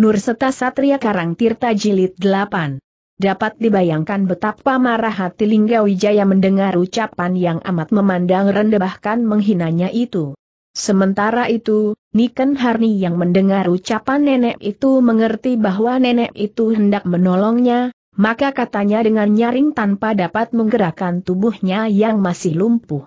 Nur Seta Satria Karang Tirta Jilid 8. Dapat dibayangkan betapa marah hati Lingga Wijaya mendengar ucapan yang amat memandang rendah bahkan menghinanya itu. Sementara itu, Niken Harni yang mendengar ucapan nenek itu mengerti bahwa nenek itu hendak menolongnya, maka katanya dengan nyaring tanpa dapat menggerakkan tubuhnya yang masih lumpuh.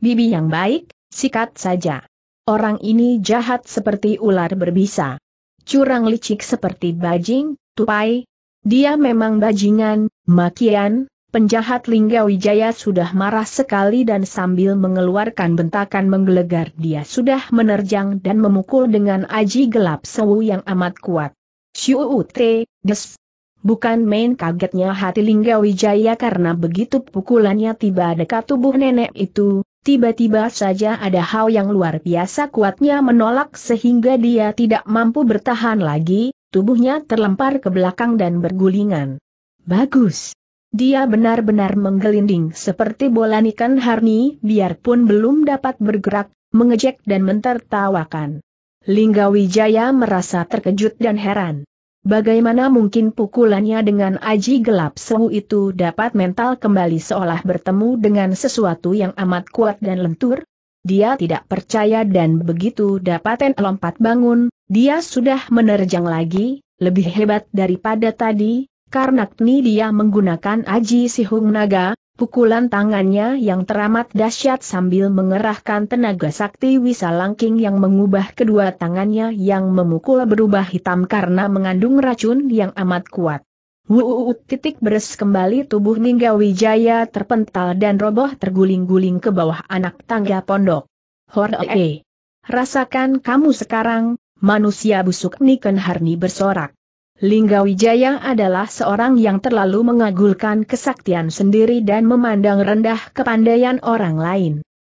Bibi yang baik, sikat saja. Orang ini jahat seperti ular berbisa curang licik seperti bajing, tupai. Dia memang bajingan, makian, penjahat Lingga Wijaya sudah marah sekali dan sambil mengeluarkan bentakan menggelegar dia sudah menerjang dan memukul dengan aji gelap sewu yang amat kuat. Syuute, des. Bukan main kagetnya hati Lingga Wijaya karena begitu pukulannya tiba dekat tubuh nenek itu, Tiba-tiba saja ada hal yang luar biasa kuatnya menolak sehingga dia tidak mampu bertahan lagi, tubuhnya terlempar ke belakang dan bergulingan. Bagus. Dia benar-benar menggelinding seperti bola ikan harni biarpun belum dapat bergerak, mengejek dan mentertawakan. Lingga Wijaya merasa terkejut dan heran. Bagaimana mungkin pukulannya dengan aji gelap sewu itu dapat mental kembali seolah bertemu dengan sesuatu yang amat kuat dan lentur? Dia tidak percaya dan begitu dapaten lompat bangun, dia sudah menerjang lagi, lebih hebat daripada tadi, karena kini dia menggunakan aji sihung naga, Pukulan tangannya yang teramat dahsyat sambil mengerahkan tenaga sakti Langking yang mengubah kedua tangannya yang memukul berubah hitam karena mengandung racun yang amat kuat. Wuuut. titik beres kembali tubuh Ningga Wijaya terpental dan roboh terguling-guling ke bawah anak tangga pondok. Horee! Rasakan kamu sekarang, manusia busuk Niken Harni bersorak. Lingga wijaya adalah seorang yang terlalu mengagulkan kesaktian sendiri dan memandang rendah kepandaian orang lain.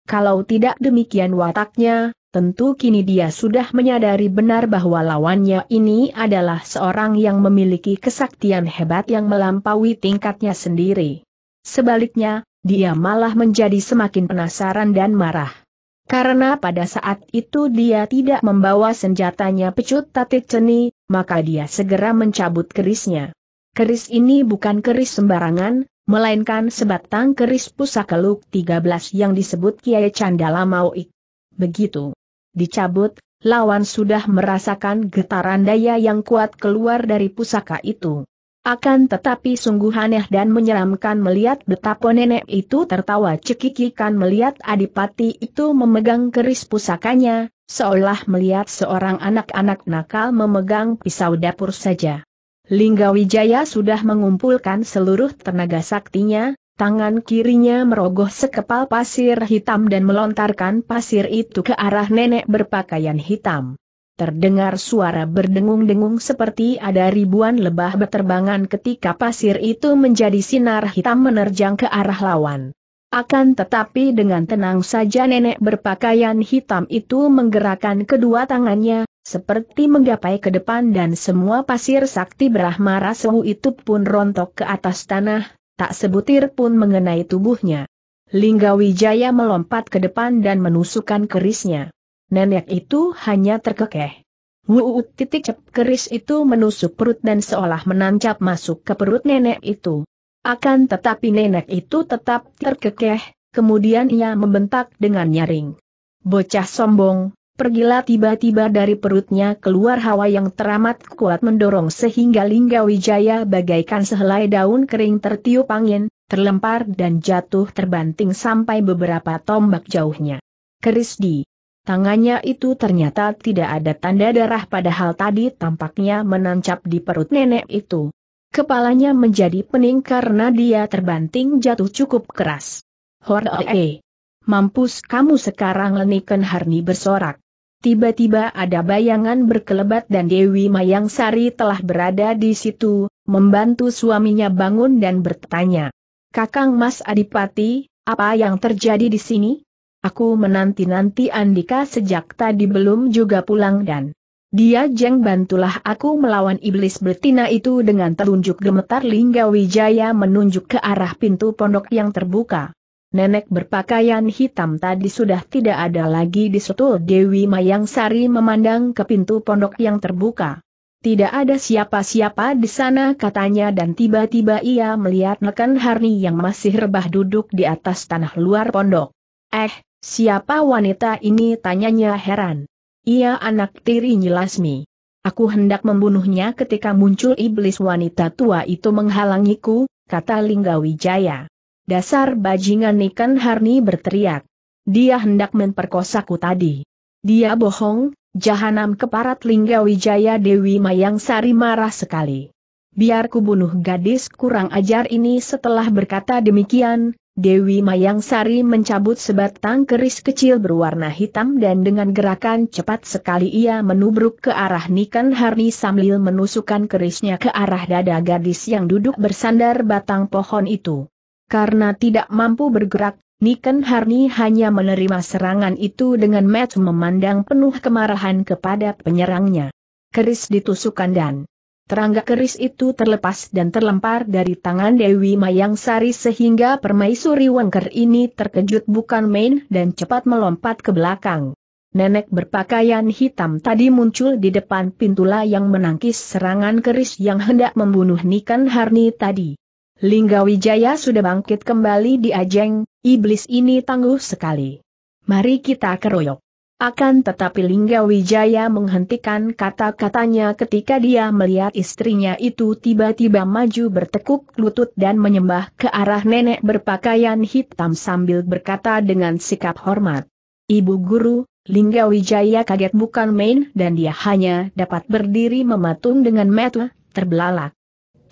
Kalau tidak demikian wataknya, tentu kini dia sudah menyadari benar bahwa lawannya ini adalah seorang yang memiliki kesaktian hebat yang melampaui tingkatnya sendiri. Sebaliknya, dia malah menjadi semakin penasaran dan marah. Karena pada saat itu dia tidak membawa senjatanya pecut tatik ceni, maka dia segera mencabut kerisnya. Keris ini bukan keris sembarangan, melainkan sebatang keris pusaka luk 13 yang disebut Kiai Candala Mauik. Begitu dicabut, lawan sudah merasakan getaran daya yang kuat keluar dari pusaka itu. Akan tetapi sungguh aneh dan menyeramkan melihat betapa nenek itu tertawa cekikikan melihat adipati itu memegang keris pusakanya, seolah melihat seorang anak-anak nakal memegang pisau dapur saja. Linggawijaya sudah mengumpulkan seluruh tenaga saktinya, tangan kirinya merogoh sekepal pasir hitam dan melontarkan pasir itu ke arah nenek berpakaian hitam. Terdengar suara berdengung-dengung seperti ada ribuan lebah berterbangan ketika pasir itu menjadi sinar hitam menerjang ke arah lawan. Akan tetapi dengan tenang saja nenek berpakaian hitam itu menggerakkan kedua tangannya, seperti menggapai ke depan dan semua pasir sakti Brahma Rasu itu pun rontok ke atas tanah, tak sebutir pun mengenai tubuhnya. Lingga Wijaya melompat ke depan dan menusukkan kerisnya. Nenek itu hanya terkekeh. Wuut titik cep keris itu menusuk perut dan seolah menancap masuk ke perut nenek itu. Akan tetapi nenek itu tetap terkekeh, kemudian ia membentak dengan nyaring. Bocah sombong, pergilah tiba-tiba dari perutnya keluar hawa yang teramat kuat mendorong sehingga Lingga Wijaya bagaikan sehelai daun kering tertiup angin, terlempar dan jatuh terbanting sampai beberapa tombak jauhnya. Keris di Tangannya itu ternyata tidak ada tanda darah padahal tadi tampaknya menancap di perut nenek itu. Kepalanya menjadi pening karena dia terbanting jatuh cukup keras. -e. Mampus kamu sekarang leniken Harni bersorak. Tiba-tiba ada bayangan berkelebat dan Dewi Mayang Sari telah berada di situ, membantu suaminya bangun dan bertanya. Kakang Mas Adipati, apa yang terjadi di sini? Aku menanti-nanti Andika sejak tadi belum juga pulang dan dia jeng bantulah aku melawan iblis betina itu dengan telunjuk gemetar Lingga Wijaya menunjuk ke arah pintu pondok yang terbuka. Nenek berpakaian hitam tadi sudah tidak ada lagi di soto. Dewi Mayang Sari memandang ke pintu pondok yang terbuka. Tidak ada siapa-siapa di sana katanya dan tiba-tiba ia melihat Nekan Harni yang masih rebah duduk di atas tanah luar pondok. Eh, siapa wanita ini tanyanya heran. Ia anak tiri Nyilasmi. Aku hendak membunuhnya ketika muncul iblis wanita tua itu menghalangiku, kata Linggawijaya. Dasar bajingan Niken Harni berteriak. Dia hendak memperkosaku tadi. Dia bohong, jahanam keparat Linggawijaya Dewi Mayang Sari marah sekali. Biar ku bunuh gadis kurang ajar ini setelah berkata demikian, Dewi Mayang Sari mencabut sebatang keris kecil berwarna hitam dan dengan gerakan cepat sekali ia menubruk ke arah Niken Harni sambil menusukkan kerisnya ke arah dada gadis yang duduk bersandar batang pohon itu. Karena tidak mampu bergerak, Niken Harni hanya menerima serangan itu dengan mata memandang penuh kemarahan kepada penyerangnya. Keris ditusukkan dan Terangga keris itu terlepas dan terlempar dari tangan Dewi Mayang Sari sehingga permaisuri Wangker ini terkejut bukan main dan cepat melompat ke belakang. Nenek berpakaian hitam tadi muncul di depan pintu yang menangkis serangan keris yang hendak membunuh Nikan Harni tadi. Lingga Wijaya sudah bangkit kembali di ajeng, iblis ini tangguh sekali. Mari kita keroyok. Akan tetapi Lingga Wijaya menghentikan kata-katanya ketika dia melihat istrinya itu tiba-tiba maju bertekuk lutut dan menyembah ke arah nenek berpakaian hitam sambil berkata dengan sikap hormat. Ibu guru, Lingga Wijaya kaget bukan main dan dia hanya dapat berdiri mematung dengan metu, terbelalak.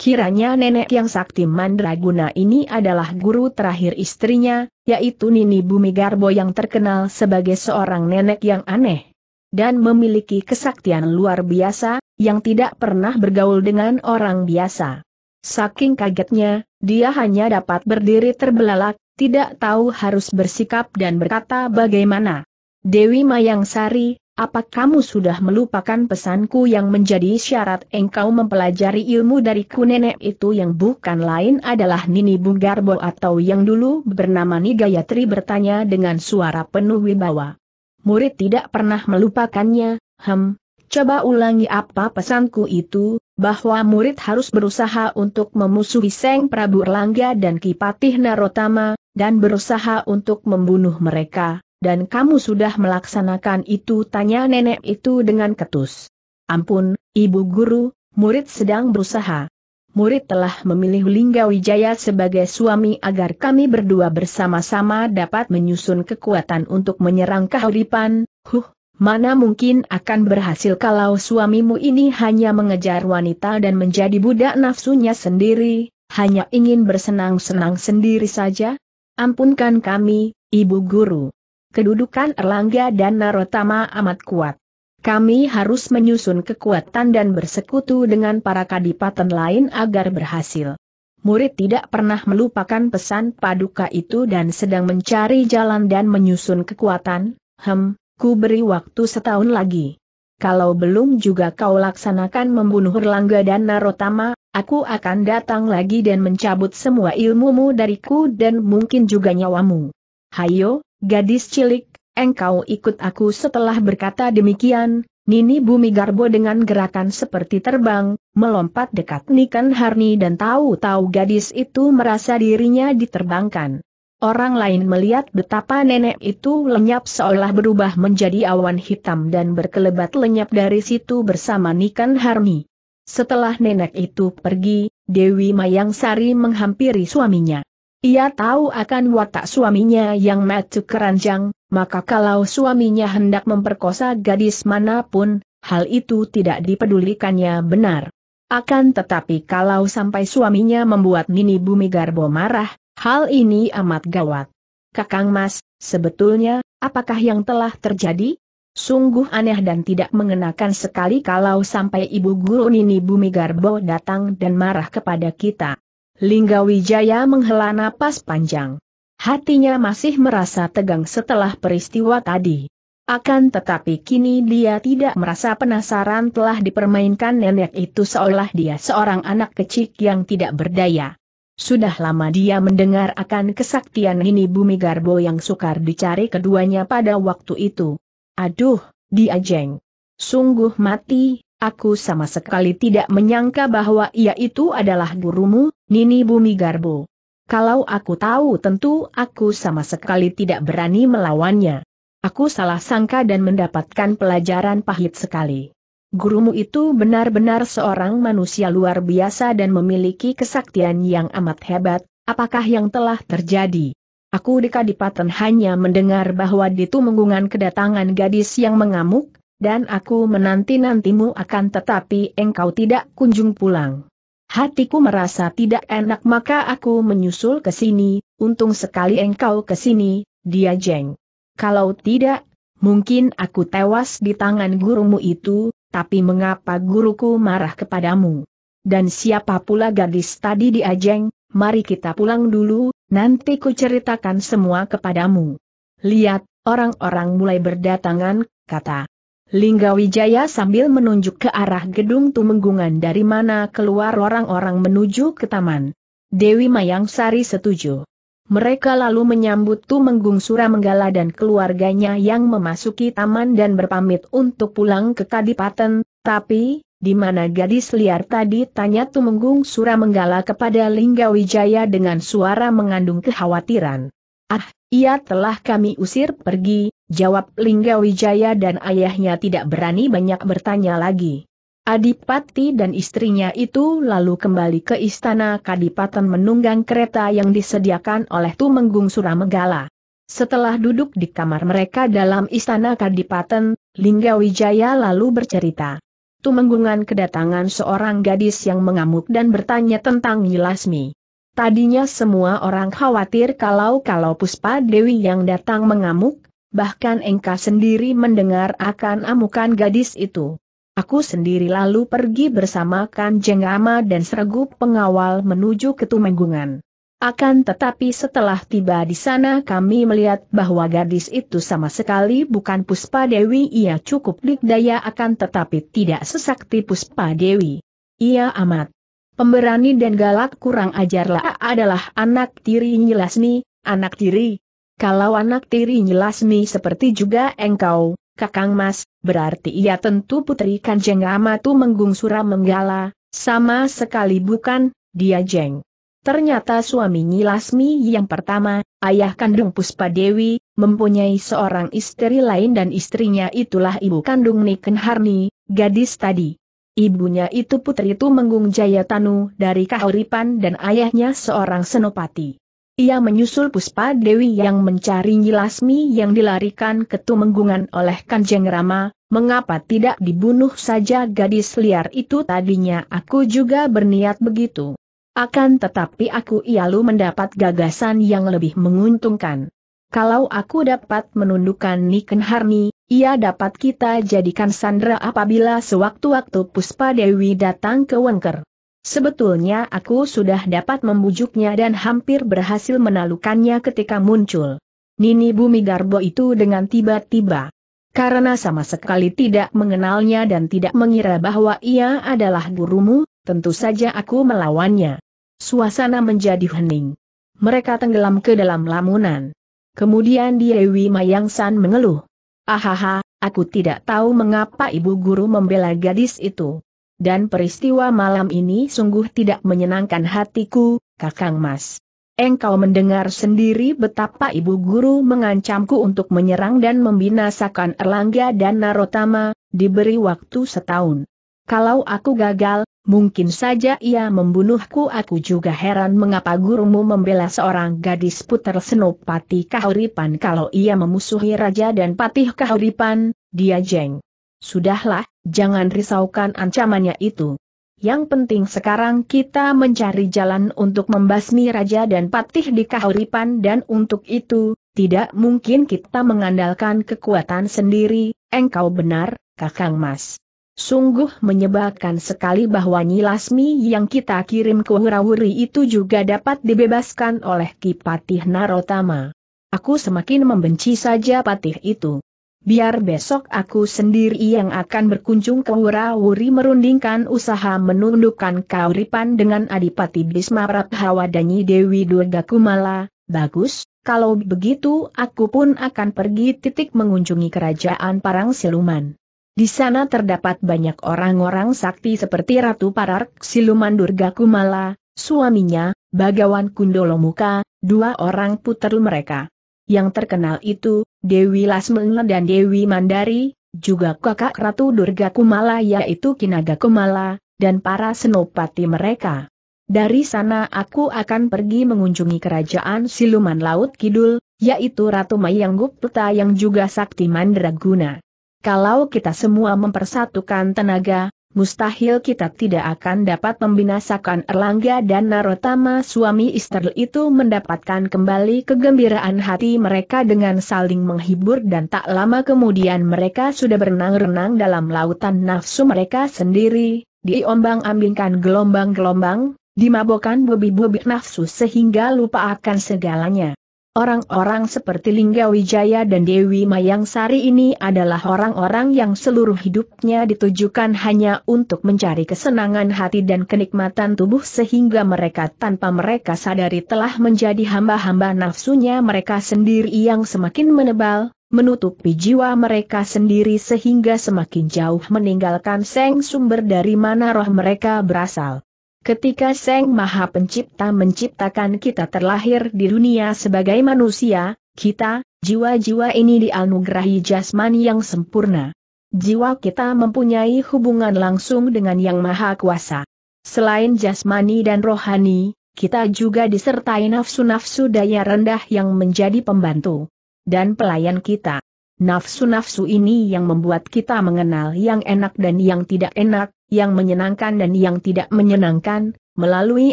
Kiranya nenek yang sakti mandraguna ini adalah guru terakhir istrinya, yaitu Nini Bumi Garbo yang terkenal sebagai seorang nenek yang aneh. Dan memiliki kesaktian luar biasa, yang tidak pernah bergaul dengan orang biasa. Saking kagetnya, dia hanya dapat berdiri terbelalak, tidak tahu harus bersikap dan berkata bagaimana. Dewi Mayang Sari, apa kamu sudah melupakan pesanku yang menjadi syarat engkau mempelajari ilmu dari ku nenek itu yang bukan lain adalah Nini Bunggarbo atau yang dulu bernama Nigayatri bertanya dengan suara penuh wibawa. Murid tidak pernah melupakannya, hem, coba ulangi apa pesanku itu, bahwa murid harus berusaha untuk memusuhi Seng Prabu Erlangga dan Kipatih Narotama, dan berusaha untuk membunuh mereka, dan kamu sudah melaksanakan itu tanya nenek itu dengan ketus. Ampun, ibu guru, murid sedang berusaha. Murid telah memilih Lingga Wijaya sebagai suami agar kami berdua bersama-sama dapat menyusun kekuatan untuk menyerang kahuripan, huh, Mana mungkin akan berhasil kalau suamimu ini hanya mengejar wanita dan menjadi budak nafsunya sendiri, hanya ingin bersenang-senang sendiri saja? Ampunkan kami, Ibu Guru kedudukan Erlangga dan Narotama amat kuat. Kami harus menyusun kekuatan dan bersekutu dengan para kadipaten lain agar berhasil. Murid tidak pernah melupakan pesan paduka itu dan sedang mencari jalan dan menyusun kekuatan, hem, ku beri waktu setahun lagi. Kalau belum juga kau laksanakan membunuh Erlangga dan Narotama, aku akan datang lagi dan mencabut semua ilmumu dariku dan mungkin juga nyawamu. Hayo, Gadis cilik, engkau ikut aku setelah berkata demikian, Nini Bumi Garbo dengan gerakan seperti terbang, melompat dekat Niken Harni dan tahu-tahu gadis itu merasa dirinya diterbangkan. Orang lain melihat betapa nenek itu lenyap seolah berubah menjadi awan hitam dan berkelebat lenyap dari situ bersama Niken Harni. Setelah nenek itu pergi, Dewi Mayang Sari menghampiri suaminya. Ia tahu akan watak suaminya yang matu keranjang, maka kalau suaminya hendak memperkosa gadis manapun, hal itu tidak dipedulikannya benar. Akan tetapi kalau sampai suaminya membuat Nini Bumi Garbo marah, hal ini amat gawat. Kakang Mas, sebetulnya, apakah yang telah terjadi? Sungguh aneh dan tidak mengenakan sekali kalau sampai ibu guru Nini Bumi Garbo datang dan marah kepada kita. Lingga wijaya menghela napas panjang. Hatinya masih merasa tegang setelah peristiwa tadi. Akan tetapi kini dia tidak merasa penasaran telah dipermainkan nenek itu seolah dia seorang anak kecil yang tidak berdaya. Sudah lama dia mendengar akan kesaktian ini Bumi Garbo yang sukar dicari keduanya pada waktu itu. Aduh, dia jeng. Sungguh mati, Aku sama sekali tidak menyangka bahwa ia itu adalah gurumu, Nini Bumi Garbo. Kalau aku tahu tentu aku sama sekali tidak berani melawannya. Aku salah sangka dan mendapatkan pelajaran pahit sekali. Gurumu itu benar-benar seorang manusia luar biasa dan memiliki kesaktian yang amat hebat, apakah yang telah terjadi? Aku di Kadipaten hanya mendengar bahwa di Tumenggungan kedatangan gadis yang mengamuk, dan aku menanti-nantimu akan tetapi engkau tidak kunjung pulang. Hatiku merasa tidak enak maka aku menyusul ke sini, untung sekali engkau ke sini, dia jeng. Kalau tidak, mungkin aku tewas di tangan gurumu itu, tapi mengapa guruku marah kepadamu? Dan siapa pula gadis tadi dia jeng, mari kita pulang dulu, nanti ku ceritakan semua kepadamu. Lihat, orang-orang mulai berdatangan, kata Lingga wijaya sambil menunjuk ke arah gedung tumenggungan dari mana keluar orang-orang menuju ke taman. Dewi Mayang Sari setuju. Mereka lalu menyambut Tumenggung Suramenggala dan keluarganya yang memasuki taman dan berpamit untuk pulang ke Kadipaten, tapi, di mana gadis liar tadi tanya Tumenggung Suramenggala kepada Lingga wijaya dengan suara mengandung kekhawatiran. Ah, ia telah kami usir pergi, jawab Wijaya dan ayahnya tidak berani banyak bertanya lagi. Adipati dan istrinya itu lalu kembali ke istana Kadipaten menunggang kereta yang disediakan oleh Tumenggung Suramegala. Setelah duduk di kamar mereka dalam istana Kadipaten, Wijaya lalu bercerita. Tumenggungan kedatangan seorang gadis yang mengamuk dan bertanya tentang Yilasmi. Tadinya semua orang khawatir kalau-kalau Puspa Dewi yang datang mengamuk, bahkan engkau sendiri mendengar akan amukan gadis itu. Aku sendiri lalu pergi bersama Kanjeng Ama dan sergup pengawal menuju ke Tumenggungan. Akan tetapi setelah tiba di sana kami melihat bahwa gadis itu sama sekali bukan Puspa Dewi ia cukup dikdaya akan tetapi tidak sesakti Puspa Dewi. Ia amat pemberani dan galak kurang ajarlah adalah anak tiri Nyilasni, anak tiri, kalau anak tiri Lasmi seperti juga engkau, Kakang Mas, berarti ia tentu putri Kanjeng tu Menggung menggala, sama sekali bukan, dia jeng. Ternyata suami Lasmi yang pertama, ayah kandung Puspa Dewi, mempunyai seorang istri lain dan istrinya itulah ibu kandung Niken Harni, gadis tadi. Ibunya itu putri Tumenggung Jayatanu dari Kahuripan dan ayahnya seorang senopati. Ia menyusul Puspa Dewi yang mencari Nyilasmi yang dilarikan ke Tumenggungan oleh Kanjeng Rama, mengapa tidak dibunuh saja gadis liar itu tadinya aku juga berniat begitu. Akan tetapi aku ialu mendapat gagasan yang lebih menguntungkan. Kalau aku dapat menundukkan Niken Harni, ia dapat kita jadikan sandera apabila sewaktu-waktu Puspa Dewi datang ke Wengker. Sebetulnya aku sudah dapat membujuknya dan hampir berhasil menalukannya ketika muncul. Nini Bumi Garbo itu dengan tiba-tiba. Karena sama sekali tidak mengenalnya dan tidak mengira bahwa ia adalah gurumu, tentu saja aku melawannya. Suasana menjadi hening. Mereka tenggelam ke dalam lamunan. Kemudian Dewi Mayangsan mengeluh. Ahaha, aku tidak tahu mengapa ibu guru membela gadis itu dan peristiwa malam ini sungguh tidak menyenangkan hatiku, Kakang Mas. Engkau mendengar sendiri betapa ibu guru mengancamku untuk menyerang dan membinasakan Erlangga dan Narotama, diberi waktu setahun. Kalau aku gagal, mungkin saja ia membunuhku aku juga heran mengapa gurumu membela seorang gadis puter senopati Kahuripan kalau ia memusuhi Raja dan Patih Kahuripan, dia jeng. Sudahlah, jangan risaukan ancamannya itu. Yang penting sekarang kita mencari jalan untuk membasmi Raja dan Patih di Kahuripan dan untuk itu, tidak mungkin kita mengandalkan kekuatan sendiri, engkau benar, Kakang Mas. Sungguh menyebalkan sekali bahwa Nyilasmi yang kita kirim ke Hurawuri itu juga dapat dibebaskan oleh Ki Patih Narotama. Aku semakin membenci saja Patih itu biar besok aku sendiri yang akan berkunjung ke Wurawuri merundingkan usaha menundukkan kauripan dengan Adipati Bisma Prabhawa Dewi Durga Kumala, bagus, kalau begitu aku pun akan pergi titik mengunjungi kerajaan Parang Siluman. Di sana terdapat banyak orang-orang sakti seperti Ratu Parak Siluman Durga Kumala, suaminya, Bagawan Kundolomuka, dua orang puter mereka. Yang terkenal itu, Dewi Lasmena dan Dewi Mandari, juga kakak Ratu Durga Kumala yaitu Kinaga Kumala, dan para senopati mereka. Dari sana aku akan pergi mengunjungi kerajaan Siluman Laut Kidul, yaitu Ratu Mayang Gupta yang juga sakti mandraguna. Kalau kita semua mempersatukan tenaga, mustahil kita tidak akan dapat membinasakan Erlangga dan Narotama suami istri itu mendapatkan kembali kegembiraan hati mereka dengan saling menghibur dan tak lama kemudian mereka sudah berenang-renang dalam lautan nafsu mereka sendiri, diombang-ambingkan gelombang-gelombang, dimabokkan bobi-bobi nafsu sehingga lupa akan segalanya. Orang-orang seperti Lingga Wijaya dan Dewi Mayang Sari ini adalah orang-orang yang seluruh hidupnya ditujukan hanya untuk mencari kesenangan hati dan kenikmatan tubuh sehingga mereka tanpa mereka sadari telah menjadi hamba-hamba nafsunya mereka sendiri yang semakin menebal, menutupi jiwa mereka sendiri sehingga semakin jauh meninggalkan seng sumber dari mana roh mereka berasal. Ketika Seng Maha Pencipta menciptakan kita terlahir di dunia sebagai manusia, kita, jiwa-jiwa ini dianugerahi jasmani yang sempurna. Jiwa kita mempunyai hubungan langsung dengan Yang Maha Kuasa. Selain jasmani dan rohani, kita juga disertai nafsu-nafsu daya rendah yang menjadi pembantu dan pelayan kita. Nafsu-nafsu ini yang membuat kita mengenal yang enak dan yang tidak enak, yang menyenangkan dan yang tidak menyenangkan, melalui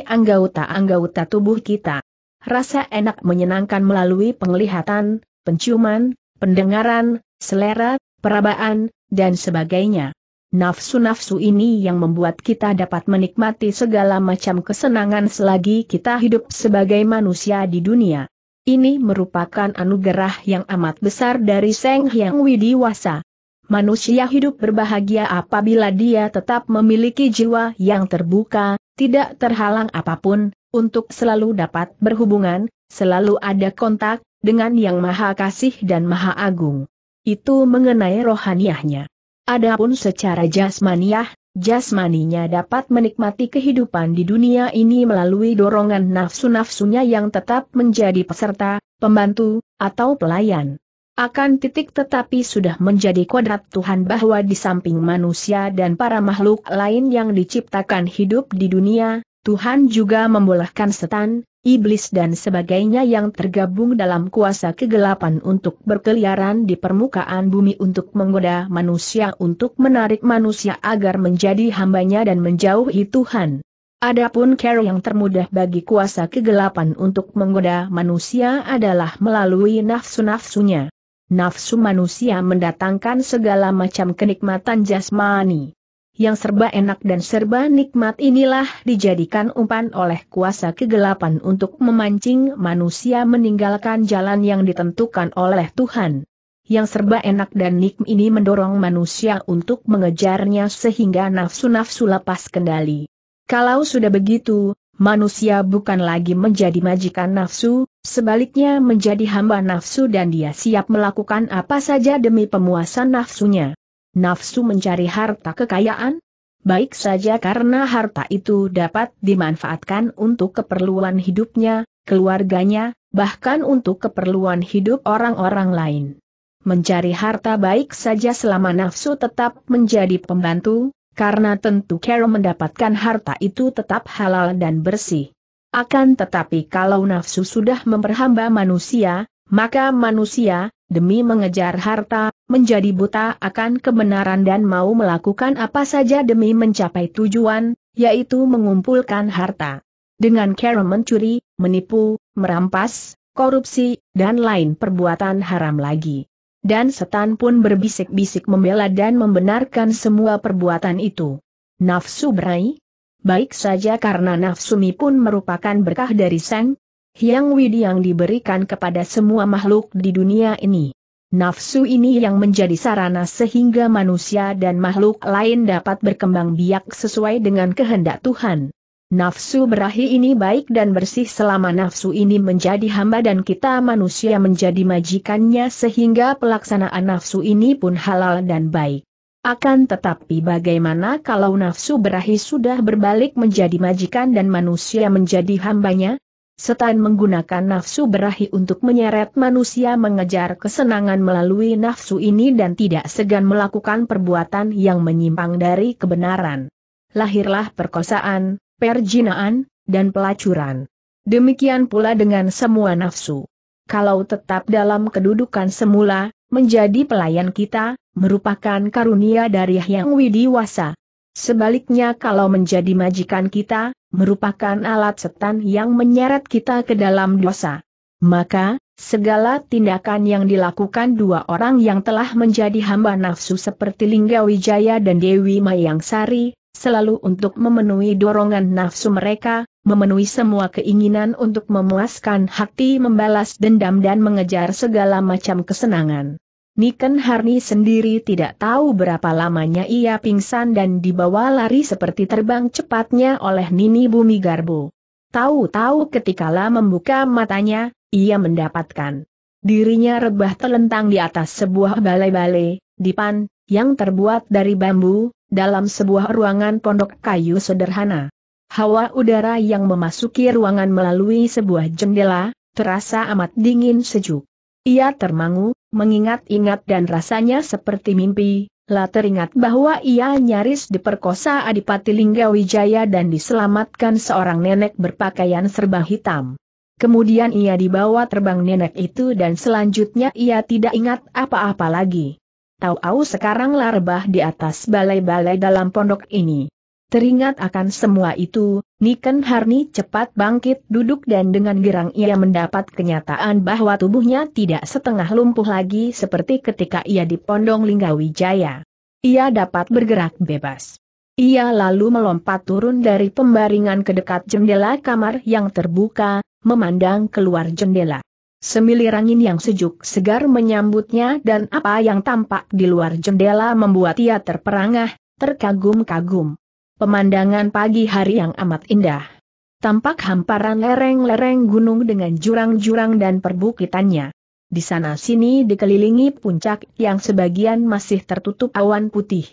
anggota-anggota tubuh kita. Rasa enak menyenangkan melalui penglihatan, penciuman, pendengaran, selera, perabaan, dan sebagainya. Nafsu-nafsu ini yang membuat kita dapat menikmati segala macam kesenangan selagi kita hidup sebagai manusia di dunia. Ini merupakan anugerah yang amat besar dari Seng Hyang Widiwasa. Manusia hidup berbahagia apabila dia tetap memiliki jiwa yang terbuka, tidak terhalang apapun, untuk selalu dapat berhubungan, selalu ada kontak, dengan Yang Maha Kasih dan Maha Agung. Itu mengenai rohaniahnya. Adapun secara jasmaniah, jasmaninya dapat menikmati kehidupan di dunia ini melalui dorongan nafsu-nafsunya yang tetap menjadi peserta, pembantu, atau pelayan akan titik tetapi sudah menjadi kodrat Tuhan bahwa di samping manusia dan para makhluk lain yang diciptakan hidup di dunia, Tuhan juga membolehkan setan, iblis dan sebagainya yang tergabung dalam kuasa kegelapan untuk berkeliaran di permukaan bumi untuk menggoda manusia untuk menarik manusia agar menjadi hambanya dan menjauhi Tuhan. Adapun cara yang termudah bagi kuasa kegelapan untuk menggoda manusia adalah melalui nafsu-nafsunya nafsu manusia mendatangkan segala macam kenikmatan jasmani. Yang serba enak dan serba nikmat inilah dijadikan umpan oleh kuasa kegelapan untuk memancing manusia meninggalkan jalan yang ditentukan oleh Tuhan. Yang serba enak dan nikmat ini mendorong manusia untuk mengejarnya sehingga nafsu-nafsu lepas kendali. Kalau sudah begitu, manusia bukan lagi menjadi majikan nafsu, sebaliknya menjadi hamba nafsu dan dia siap melakukan apa saja demi pemuasan nafsunya. Nafsu mencari harta kekayaan? Baik saja karena harta itu dapat dimanfaatkan untuk keperluan hidupnya, keluarganya, bahkan untuk keperluan hidup orang-orang lain. Mencari harta baik saja selama nafsu tetap menjadi pembantu, karena tentu Kero mendapatkan harta itu tetap halal dan bersih. Akan tetapi kalau nafsu sudah memperhamba manusia, maka manusia, demi mengejar harta, menjadi buta akan kebenaran dan mau melakukan apa saja demi mencapai tujuan, yaitu mengumpulkan harta. Dengan Carol mencuri, menipu, merampas, korupsi, dan lain perbuatan haram lagi dan setan pun berbisik-bisik membela dan membenarkan semua perbuatan itu. Nafsu berai? Baik saja karena nafsu mi pun merupakan berkah dari Sang Hyang Widi yang diberikan kepada semua makhluk di dunia ini. Nafsu ini yang menjadi sarana sehingga manusia dan makhluk lain dapat berkembang biak sesuai dengan kehendak Tuhan. Nafsu berahi ini baik dan bersih selama nafsu ini menjadi hamba dan kita manusia menjadi majikannya sehingga pelaksanaan nafsu ini pun halal dan baik. Akan tetapi bagaimana kalau nafsu berahi sudah berbalik menjadi majikan dan manusia menjadi hambanya? Setan menggunakan nafsu berahi untuk menyeret manusia mengejar kesenangan melalui nafsu ini dan tidak segan melakukan perbuatan yang menyimpang dari kebenaran. Lahirlah perkosaan, perjinaan, dan pelacuran. Demikian pula dengan semua nafsu. Kalau tetap dalam kedudukan semula, menjadi pelayan kita, merupakan karunia dari Yang Widiwasa. Sebaliknya kalau menjadi majikan kita, merupakan alat setan yang menyeret kita ke dalam dosa. Maka, segala tindakan yang dilakukan dua orang yang telah menjadi hamba nafsu seperti Lingga Wijaya dan Dewi Mayang Sari, selalu untuk memenuhi dorongan nafsu mereka, memenuhi semua keinginan untuk memuaskan hati membalas dendam dan mengejar segala macam kesenangan. Niken Harni sendiri tidak tahu berapa lamanya ia pingsan dan dibawa lari seperti terbang cepatnya oleh Nini Bumi Garbo. Tahu-tahu ketika ketikala membuka matanya, ia mendapatkan dirinya rebah telentang di atas sebuah balai-balai, dipan, yang terbuat dari bambu, dalam sebuah ruangan pondok kayu sederhana. Hawa udara yang memasuki ruangan melalui sebuah jendela, terasa amat dingin sejuk. Ia termangu, mengingat-ingat dan rasanya seperti mimpi, lah teringat bahwa ia nyaris diperkosa Adipati Linggawijaya dan diselamatkan seorang nenek berpakaian serba hitam. Kemudian ia dibawa terbang nenek itu dan selanjutnya ia tidak ingat apa-apa lagi. Tahu-au sekarang larbah di atas balai-balai dalam pondok ini. Teringat akan semua itu, Niken Harni cepat bangkit duduk dan dengan gerang ia mendapat kenyataan bahwa tubuhnya tidak setengah lumpuh lagi seperti ketika ia di Pondong Linggawijaya. Ia dapat bergerak bebas. Ia lalu melompat turun dari pembaringan ke dekat jendela kamar yang terbuka, memandang keluar jendela. Semilir angin yang sejuk segar menyambutnya dan apa yang tampak di luar jendela membuat ia terperangah, terkagum-kagum. Pemandangan pagi hari yang amat indah. Tampak hamparan lereng-lereng gunung dengan jurang-jurang dan perbukitannya. Di sana-sini dikelilingi puncak yang sebagian masih tertutup awan putih.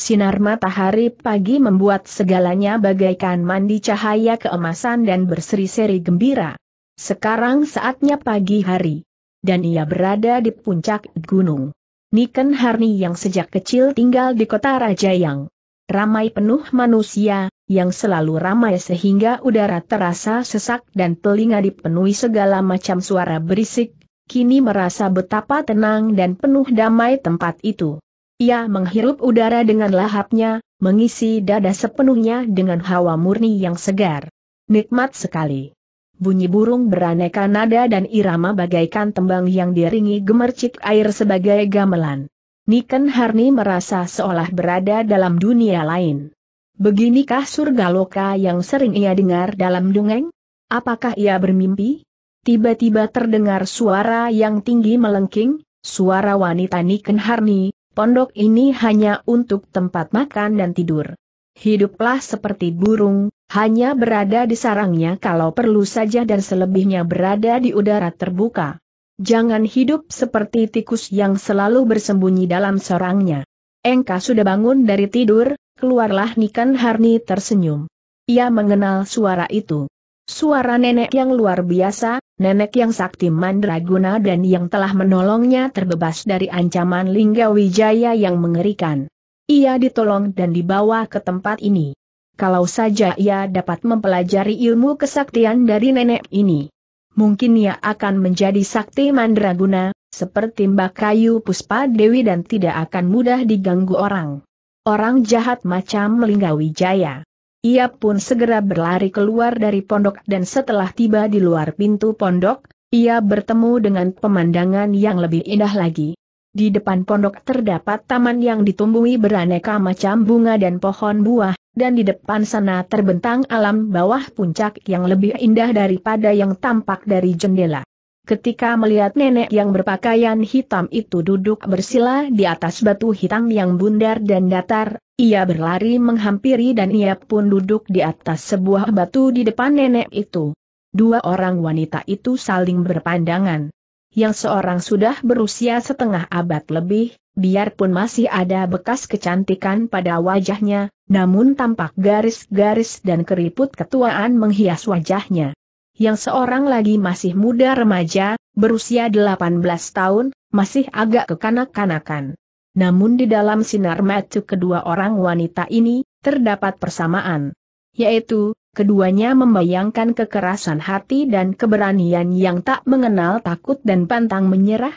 Sinar matahari pagi membuat segalanya bagaikan mandi cahaya keemasan dan berseri-seri gembira. Sekarang saatnya pagi hari. Dan ia berada di puncak gunung. Niken Harni yang sejak kecil tinggal di kota Raja Yang. Ramai penuh manusia, yang selalu ramai sehingga udara terasa sesak dan telinga dipenuhi segala macam suara berisik, kini merasa betapa tenang dan penuh damai tempat itu. Ia menghirup udara dengan lahapnya, mengisi dada sepenuhnya dengan hawa murni yang segar. Nikmat sekali. Bunyi burung beraneka nada dan irama bagaikan tembang yang diringi gemercik air sebagai gamelan. Niken Harni merasa seolah berada dalam dunia lain. Beginikah surga loka yang sering ia dengar dalam dongeng? Apakah ia bermimpi? Tiba-tiba terdengar suara yang tinggi melengking, suara wanita Niken Harni, pondok ini hanya untuk tempat makan dan tidur. Hiduplah seperti burung, hanya berada di sarangnya kalau perlu saja dan selebihnya berada di udara terbuka. Jangan hidup seperti tikus yang selalu bersembunyi dalam sarangnya. Engka sudah bangun dari tidur, keluarlah Nikan Harni tersenyum. Ia mengenal suara itu. Suara nenek yang luar biasa, nenek yang sakti mandraguna dan yang telah menolongnya terbebas dari ancaman Lingga Wijaya yang mengerikan. Ia ditolong dan dibawa ke tempat ini kalau saja ia dapat mempelajari ilmu kesaktian dari nenek ini. Mungkin ia akan menjadi sakti mandraguna, seperti Mbak Kayu Puspa Dewi dan tidak akan mudah diganggu orang. Orang jahat macam Jaya. Ia pun segera berlari keluar dari pondok dan setelah tiba di luar pintu pondok, ia bertemu dengan pemandangan yang lebih indah lagi. Di depan pondok terdapat taman yang ditumbuhi beraneka macam bunga dan pohon buah, dan di depan sana terbentang alam bawah puncak yang lebih indah daripada yang tampak dari jendela. Ketika melihat nenek yang berpakaian hitam itu duduk bersila di atas batu hitam yang bundar dan datar, ia berlari menghampiri dan ia pun duduk di atas sebuah batu di depan nenek itu. Dua orang wanita itu saling berpandangan yang seorang sudah berusia setengah abad lebih, biarpun masih ada bekas kecantikan pada wajahnya, namun tampak garis-garis dan keriput ketuaan menghias wajahnya. Yang seorang lagi masih muda remaja, berusia 18 tahun, masih agak kekanak-kanakan. Namun di dalam sinar mata kedua orang wanita ini, terdapat persamaan. Yaitu, keduanya membayangkan kekerasan hati dan keberanian yang tak mengenal takut dan pantang menyerah.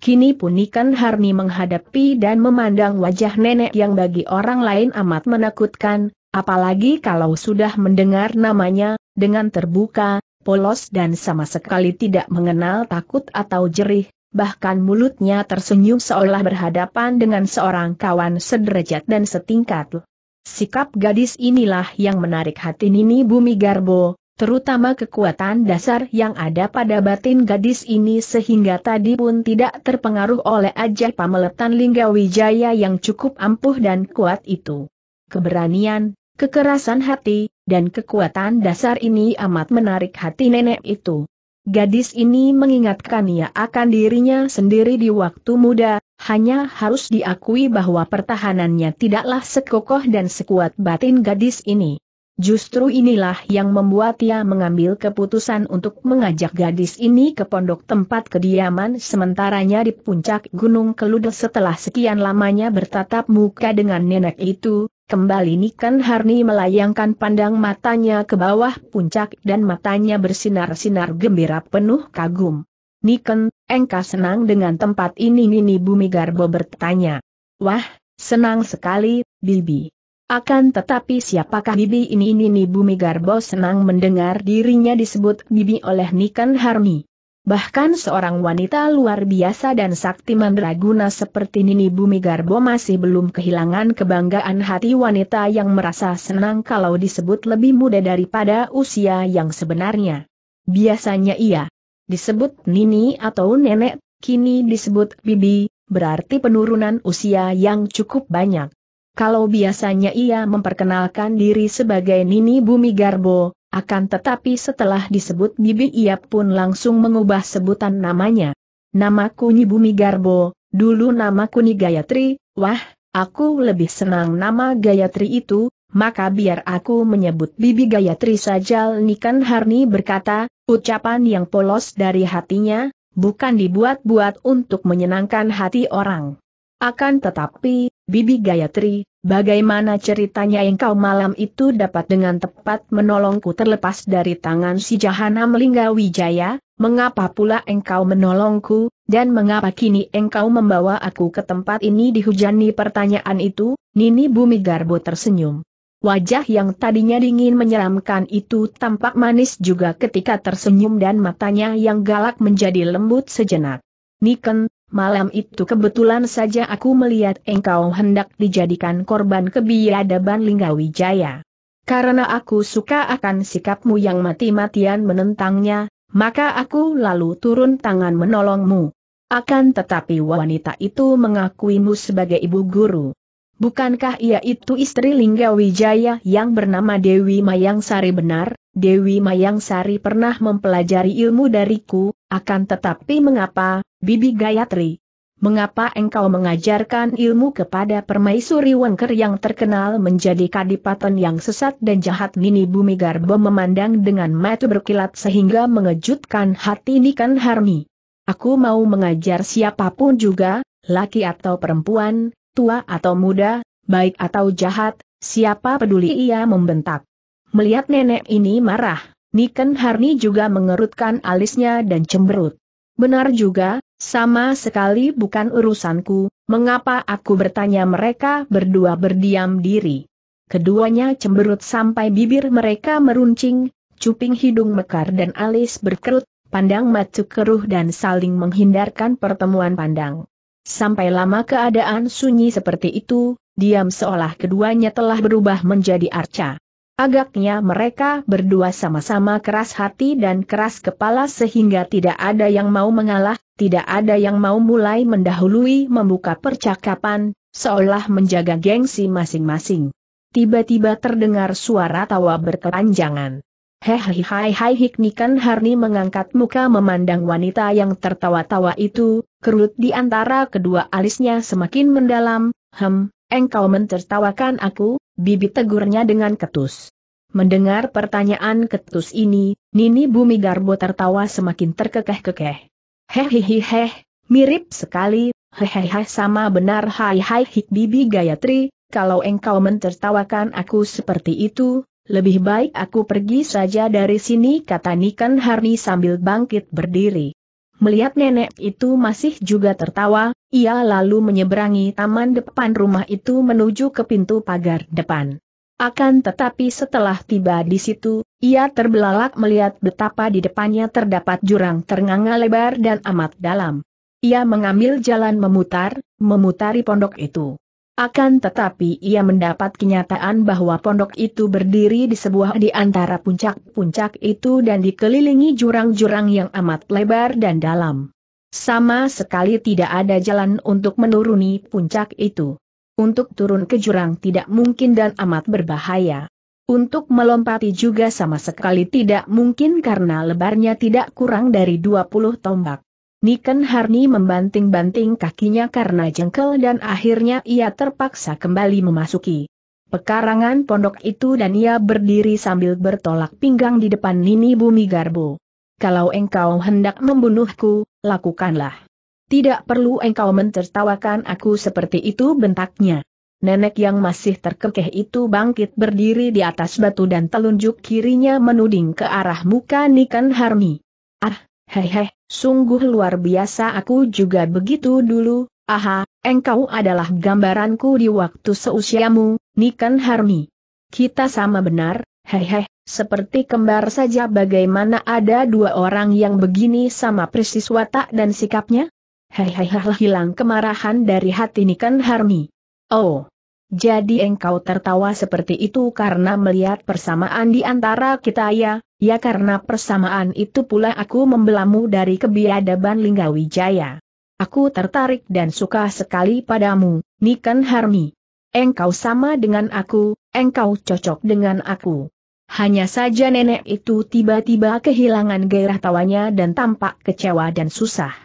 Kini pun Ikan Harni menghadapi dan memandang wajah nenek yang bagi orang lain amat menakutkan, apalagi kalau sudah mendengar namanya, dengan terbuka, polos dan sama sekali tidak mengenal takut atau jerih, bahkan mulutnya tersenyum seolah berhadapan dengan seorang kawan sederajat dan setingkat. Sikap gadis inilah yang menarik hati Nini Bumi Garbo, terutama kekuatan dasar yang ada pada batin gadis ini sehingga tadi pun tidak terpengaruh oleh ajak pameletan Lingga Wijaya yang cukup ampuh dan kuat itu. Keberanian, kekerasan hati, dan kekuatan dasar ini amat menarik hati nenek itu. Gadis ini mengingatkan ia akan dirinya sendiri di waktu muda, hanya harus diakui bahwa pertahanannya tidaklah sekokoh dan sekuat batin gadis ini. Justru inilah yang membuat ia mengambil keputusan untuk mengajak gadis ini ke pondok tempat kediaman sementaranya di puncak Gunung Keludel setelah sekian lamanya bertatap muka dengan nenek itu, kembali nikan Harni melayangkan pandang matanya ke bawah puncak dan matanya bersinar-sinar gembira penuh kagum. Niken, engkau senang dengan tempat ini Nini Bumi Garbo bertanya. Wah, senang sekali, Bibi. Akan tetapi siapakah Bibi ini Nini Bumi Garbo senang mendengar dirinya disebut Bibi oleh Niken Harmi. Bahkan seorang wanita luar biasa dan sakti mandraguna seperti Nini Bumi Garbo masih belum kehilangan kebanggaan hati wanita yang merasa senang kalau disebut lebih muda daripada usia yang sebenarnya. Biasanya ia disebut Nini atau Nenek, kini disebut Bibi, berarti penurunan usia yang cukup banyak. Kalau biasanya ia memperkenalkan diri sebagai Nini Bumi Garbo, akan tetapi setelah disebut Bibi ia pun langsung mengubah sebutan namanya. Namaku Nyi Bumi Garbo, dulu namaku Nyi Gayatri, wah, aku lebih senang nama Gayatri itu, maka biar aku menyebut Bibi Gayatri saja Nikan Harni berkata, Ucapan yang polos dari hatinya, bukan dibuat-buat untuk menyenangkan hati orang. Akan tetapi, Bibi Gayatri, bagaimana ceritanya engkau malam itu dapat dengan tepat menolongku terlepas dari tangan si Jahana Melingga Wijaya, mengapa pula engkau menolongku, dan mengapa kini engkau membawa aku ke tempat ini dihujani pertanyaan itu, Nini Bumi Garbo tersenyum. Wajah yang tadinya dingin menyeramkan itu tampak manis juga ketika tersenyum dan matanya yang galak menjadi lembut sejenak. Niken, malam itu kebetulan saja aku melihat engkau hendak dijadikan korban kebiadaban Linggawijaya. Karena aku suka akan sikapmu yang mati-matian menentangnya, maka aku lalu turun tangan menolongmu. Akan tetapi wanita itu mengakuimu sebagai ibu guru. Bukankah ia itu istri Lingga Wijaya yang bernama Dewi Mayang Sari benar? Dewi Mayang Sari pernah mempelajari ilmu dariku, akan tetapi mengapa, Bibi Gayatri? Mengapa engkau mengajarkan ilmu kepada permaisuri Wengker yang terkenal menjadi kadipaten yang sesat dan jahat Nini Bumi Garbo memandang dengan mata berkilat sehingga mengejutkan hati Nikan Harmi. Aku mau mengajar siapapun juga, laki atau perempuan, tua atau muda, baik atau jahat, siapa peduli ia membentak. Melihat nenek ini marah, Niken Harni juga mengerutkan alisnya dan cemberut. Benar juga, sama sekali bukan urusanku, mengapa aku bertanya mereka berdua berdiam diri. Keduanya cemberut sampai bibir mereka meruncing, cuping hidung mekar dan alis berkerut, pandang matu keruh dan saling menghindarkan pertemuan pandang. Sampai lama keadaan sunyi seperti itu, diam seolah keduanya telah berubah menjadi arca. Agaknya mereka berdua sama-sama keras hati dan keras kepala sehingga tidak ada yang mau mengalah, tidak ada yang mau mulai mendahului membuka percakapan, seolah menjaga gengsi masing-masing. Tiba-tiba terdengar suara tawa berkepanjangan. Hei hai hai Hiknikan Harni mengangkat muka memandang wanita yang tertawa-tawa itu, kerut di antara kedua alisnya semakin mendalam, hem, engkau mencertawakan aku, bibi tegurnya dengan ketus. Mendengar pertanyaan ketus ini, Nini Bumi Garbo tertawa semakin terkekeh-kekeh. Hehehehe, mirip sekali, hehehe sama benar hai hai hik bibi Gayatri, kalau engkau mencertawakan aku seperti itu, lebih baik aku pergi saja dari sini kata Nikan Harni sambil bangkit berdiri. Melihat nenek itu masih juga tertawa, ia lalu menyeberangi taman depan rumah itu menuju ke pintu pagar depan. Akan tetapi setelah tiba di situ, ia terbelalak melihat betapa di depannya terdapat jurang ternganga lebar dan amat dalam. Ia mengambil jalan memutar, memutari pondok itu. Akan tetapi ia mendapat kenyataan bahwa pondok itu berdiri di sebuah di antara puncak-puncak itu dan dikelilingi jurang-jurang yang amat lebar dan dalam. Sama sekali tidak ada jalan untuk menuruni puncak itu. Untuk turun ke jurang tidak mungkin dan amat berbahaya. Untuk melompati juga sama sekali tidak mungkin karena lebarnya tidak kurang dari 20 tombak. Niken Harni membanting-banting kakinya karena jengkel dan akhirnya ia terpaksa kembali memasuki pekarangan pondok itu dan ia berdiri sambil bertolak pinggang di depan Nini Bumi Garbo. Kalau engkau hendak membunuhku, lakukanlah. Tidak perlu engkau mentertawakan aku seperti itu bentaknya. Nenek yang masih terkekeh itu bangkit berdiri di atas batu dan telunjuk kirinya menuding ke arah muka Niken Harni. Ah, Hehe, sungguh luar biasa aku juga begitu dulu, aha, engkau adalah gambaranku di waktu seusiamu, Nikan Harmi. Kita sama benar, hehe, seperti kembar saja bagaimana ada dua orang yang begini sama persis watak dan sikapnya? Hehehe hilang kemarahan dari hati Nikan Harmi. Oh, jadi engkau tertawa seperti itu karena melihat persamaan di antara kita ya, ya karena persamaan itu pula aku membelamu dari kebiadaban Linggawijaya. Aku tertarik dan suka sekali padamu, Niken Harmi. Engkau sama dengan aku, engkau cocok dengan aku. Hanya saja nenek itu tiba-tiba kehilangan gairah tawanya dan tampak kecewa dan susah.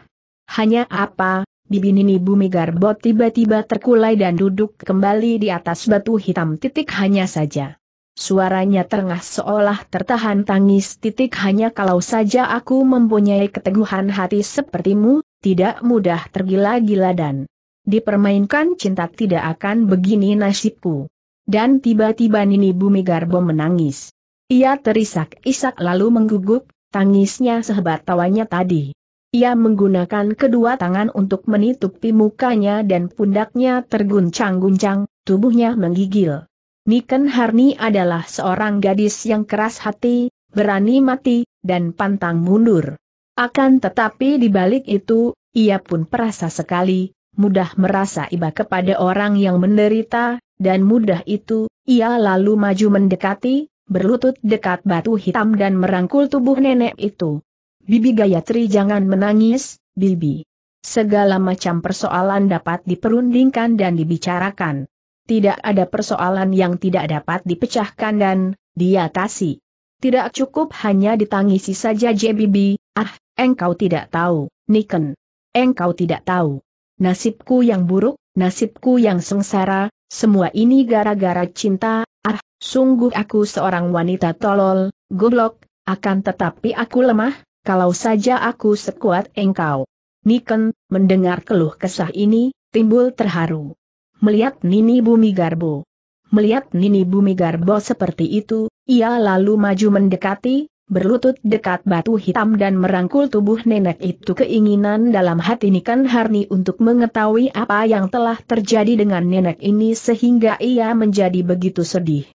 Hanya apa, Bibi Nini Bumi Garbot tiba-tiba terkulai dan duduk kembali di atas batu hitam titik hanya saja. Suaranya terengah seolah tertahan tangis titik hanya kalau saja aku mempunyai keteguhan hati sepertimu, tidak mudah tergila-gila dan dipermainkan cinta tidak akan begini nasibku. Dan tiba-tiba Nini Bumi Garbo menangis. Ia terisak-isak lalu mengguguk, tangisnya sehebat tawanya tadi. Ia menggunakan kedua tangan untuk menutupi mukanya dan pundaknya terguncang-guncang, tubuhnya menggigil. Niken Harni adalah seorang gadis yang keras hati, berani mati, dan pantang mundur. Akan tetapi di balik itu, ia pun perasa sekali, mudah merasa iba kepada orang yang menderita, dan mudah itu, ia lalu maju mendekati, berlutut dekat batu hitam dan merangkul tubuh nenek itu. Bibi Gayatri jangan menangis, Bibi. Segala macam persoalan dapat diperundingkan dan dibicarakan. Tidak ada persoalan yang tidak dapat dipecahkan dan diatasi. Tidak cukup hanya ditangisi saja JBB, ah, engkau tidak tahu, Niken. Engkau tidak tahu. Nasibku yang buruk, nasibku yang sengsara, semua ini gara-gara cinta, ah, sungguh aku seorang wanita tolol, goblok, akan tetapi aku lemah, kalau saja aku sekuat engkau. Niken, mendengar keluh kesah ini, timbul terharu. Melihat Nini Bumi Garbo. Melihat Nini Bumi Garbo seperti itu, ia lalu maju mendekati, berlutut dekat batu hitam dan merangkul tubuh nenek itu keinginan dalam hati Niken Harni untuk mengetahui apa yang telah terjadi dengan nenek ini sehingga ia menjadi begitu sedih.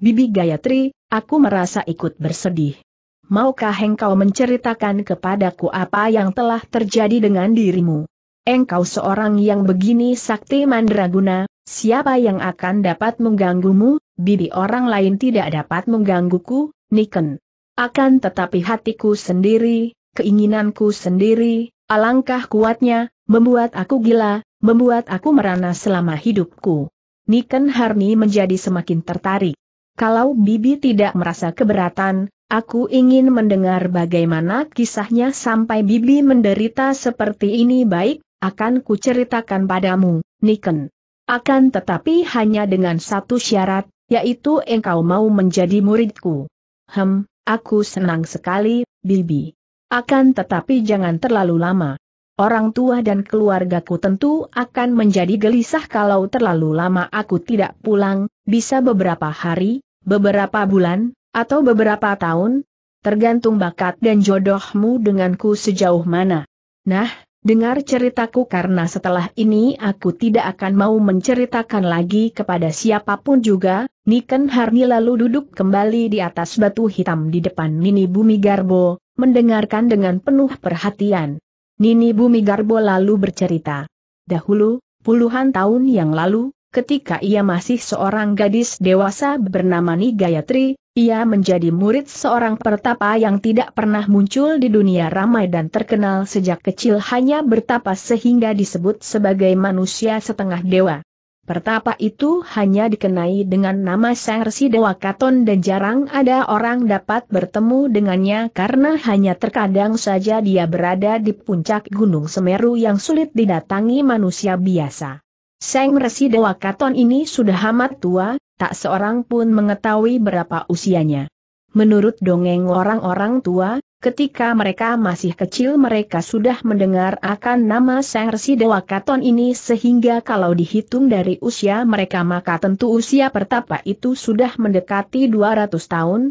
Bibi Gayatri, aku merasa ikut bersedih maukah engkau menceritakan kepadaku apa yang telah terjadi dengan dirimu? Engkau seorang yang begini sakti mandraguna, siapa yang akan dapat mengganggumu, bibi orang lain tidak dapat menggangguku, Niken. Akan tetapi hatiku sendiri, keinginanku sendiri, alangkah kuatnya, membuat aku gila, membuat aku merana selama hidupku. Niken Harni menjadi semakin tertarik. Kalau Bibi tidak merasa keberatan, Aku ingin mendengar bagaimana kisahnya sampai Bibi menderita seperti ini baik, akan kuceritakan padamu, Niken. Akan tetapi hanya dengan satu syarat, yaitu engkau mau menjadi muridku. Hem, aku senang sekali, Bibi. Akan tetapi jangan terlalu lama. Orang tua dan keluargaku tentu akan menjadi gelisah kalau terlalu lama aku tidak pulang, bisa beberapa hari, beberapa bulan, atau beberapa tahun, tergantung bakat dan jodohmu denganku sejauh mana. Nah, dengar ceritaku karena setelah ini aku tidak akan mau menceritakan lagi kepada siapapun juga, Niken Harni lalu duduk kembali di atas batu hitam di depan Nini Bumi Garbo, mendengarkan dengan penuh perhatian. Nini Bumi Garbo lalu bercerita. Dahulu, puluhan tahun yang lalu, ketika ia masih seorang gadis dewasa bernama Nigayatri. Ia menjadi murid seorang pertapa yang tidak pernah muncul di dunia ramai dan terkenal sejak kecil hanya bertapa sehingga disebut sebagai manusia setengah dewa. Pertapa itu hanya dikenai dengan nama Sang Resi Dewa Katon dan jarang ada orang dapat bertemu dengannya karena hanya terkadang saja dia berada di puncak Gunung Semeru yang sulit didatangi manusia biasa. Sang Resi Dewa Katon ini sudah amat tua, tak seorang pun mengetahui berapa usianya. Menurut dongeng orang-orang tua, ketika mereka masih kecil mereka sudah mendengar akan nama Sang Resi Dewa Katon ini sehingga kalau dihitung dari usia mereka maka tentu usia pertapa itu sudah mendekati 200 tahun.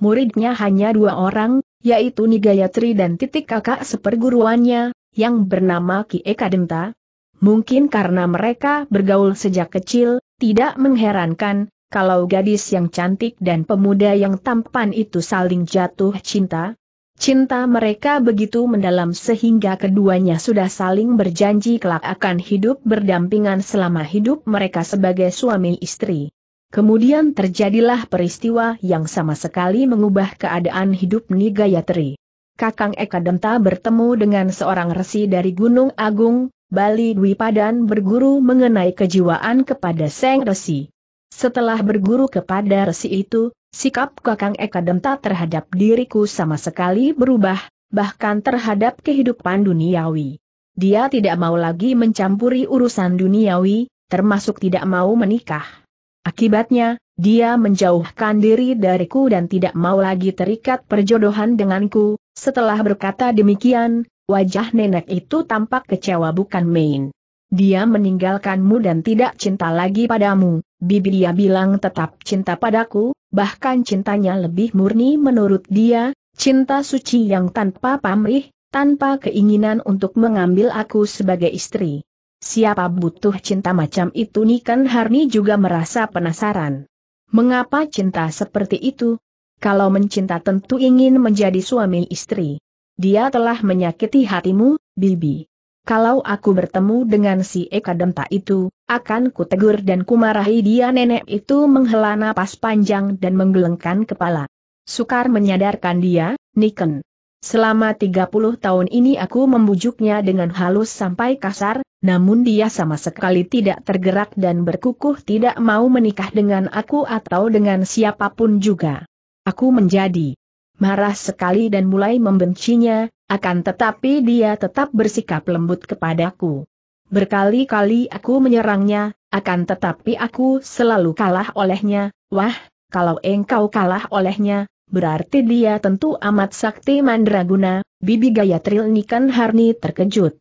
Muridnya hanya dua orang, yaitu Nigayatri dan titik kakak seperguruannya, yang bernama Ki Eka Denta. Mungkin karena mereka bergaul sejak kecil, tidak mengherankan, kalau gadis yang cantik dan pemuda yang tampan itu saling jatuh cinta. Cinta mereka begitu mendalam sehingga keduanya sudah saling berjanji kelak akan hidup berdampingan selama hidup mereka sebagai suami istri. Kemudian terjadilah peristiwa yang sama sekali mengubah keadaan hidup Nigayatri. Kakang Eka Denta bertemu dengan seorang resi dari Gunung Agung, Bali Dwi Padan berguru mengenai kejiwaan kepada Seng Resi. Setelah berguru kepada Resi itu, sikap Kakang Eka Demta terhadap diriku sama sekali berubah, bahkan terhadap kehidupan duniawi. Dia tidak mau lagi mencampuri urusan duniawi, termasuk tidak mau menikah. Akibatnya, dia menjauhkan diri dariku dan tidak mau lagi terikat perjodohan denganku. Setelah berkata demikian, Wajah nenek itu tampak kecewa bukan main. Dia meninggalkanmu dan tidak cinta lagi padamu, bibi dia bilang tetap cinta padaku, bahkan cintanya lebih murni menurut dia, cinta suci yang tanpa pamrih, tanpa keinginan untuk mengambil aku sebagai istri. Siapa butuh cinta macam itu Nikan Harni juga merasa penasaran. Mengapa cinta seperti itu? Kalau mencinta tentu ingin menjadi suami istri. Dia telah menyakiti hatimu, Bibi. Kalau aku bertemu dengan si Eka Demta itu, akan kutegur dan kumarahi dia nenek itu menghela napas panjang dan menggelengkan kepala. Sukar menyadarkan dia, Niken. Selama 30 tahun ini aku membujuknya dengan halus sampai kasar, namun dia sama sekali tidak tergerak dan berkukuh tidak mau menikah dengan aku atau dengan siapapun juga. Aku menjadi marah sekali dan mulai membencinya, akan tetapi dia tetap bersikap lembut kepadaku. Berkali-kali aku menyerangnya, akan tetapi aku selalu kalah olehnya, wah, kalau engkau kalah olehnya, berarti dia tentu amat sakti mandraguna, Bibi Gayatri Nikan Harni terkejut.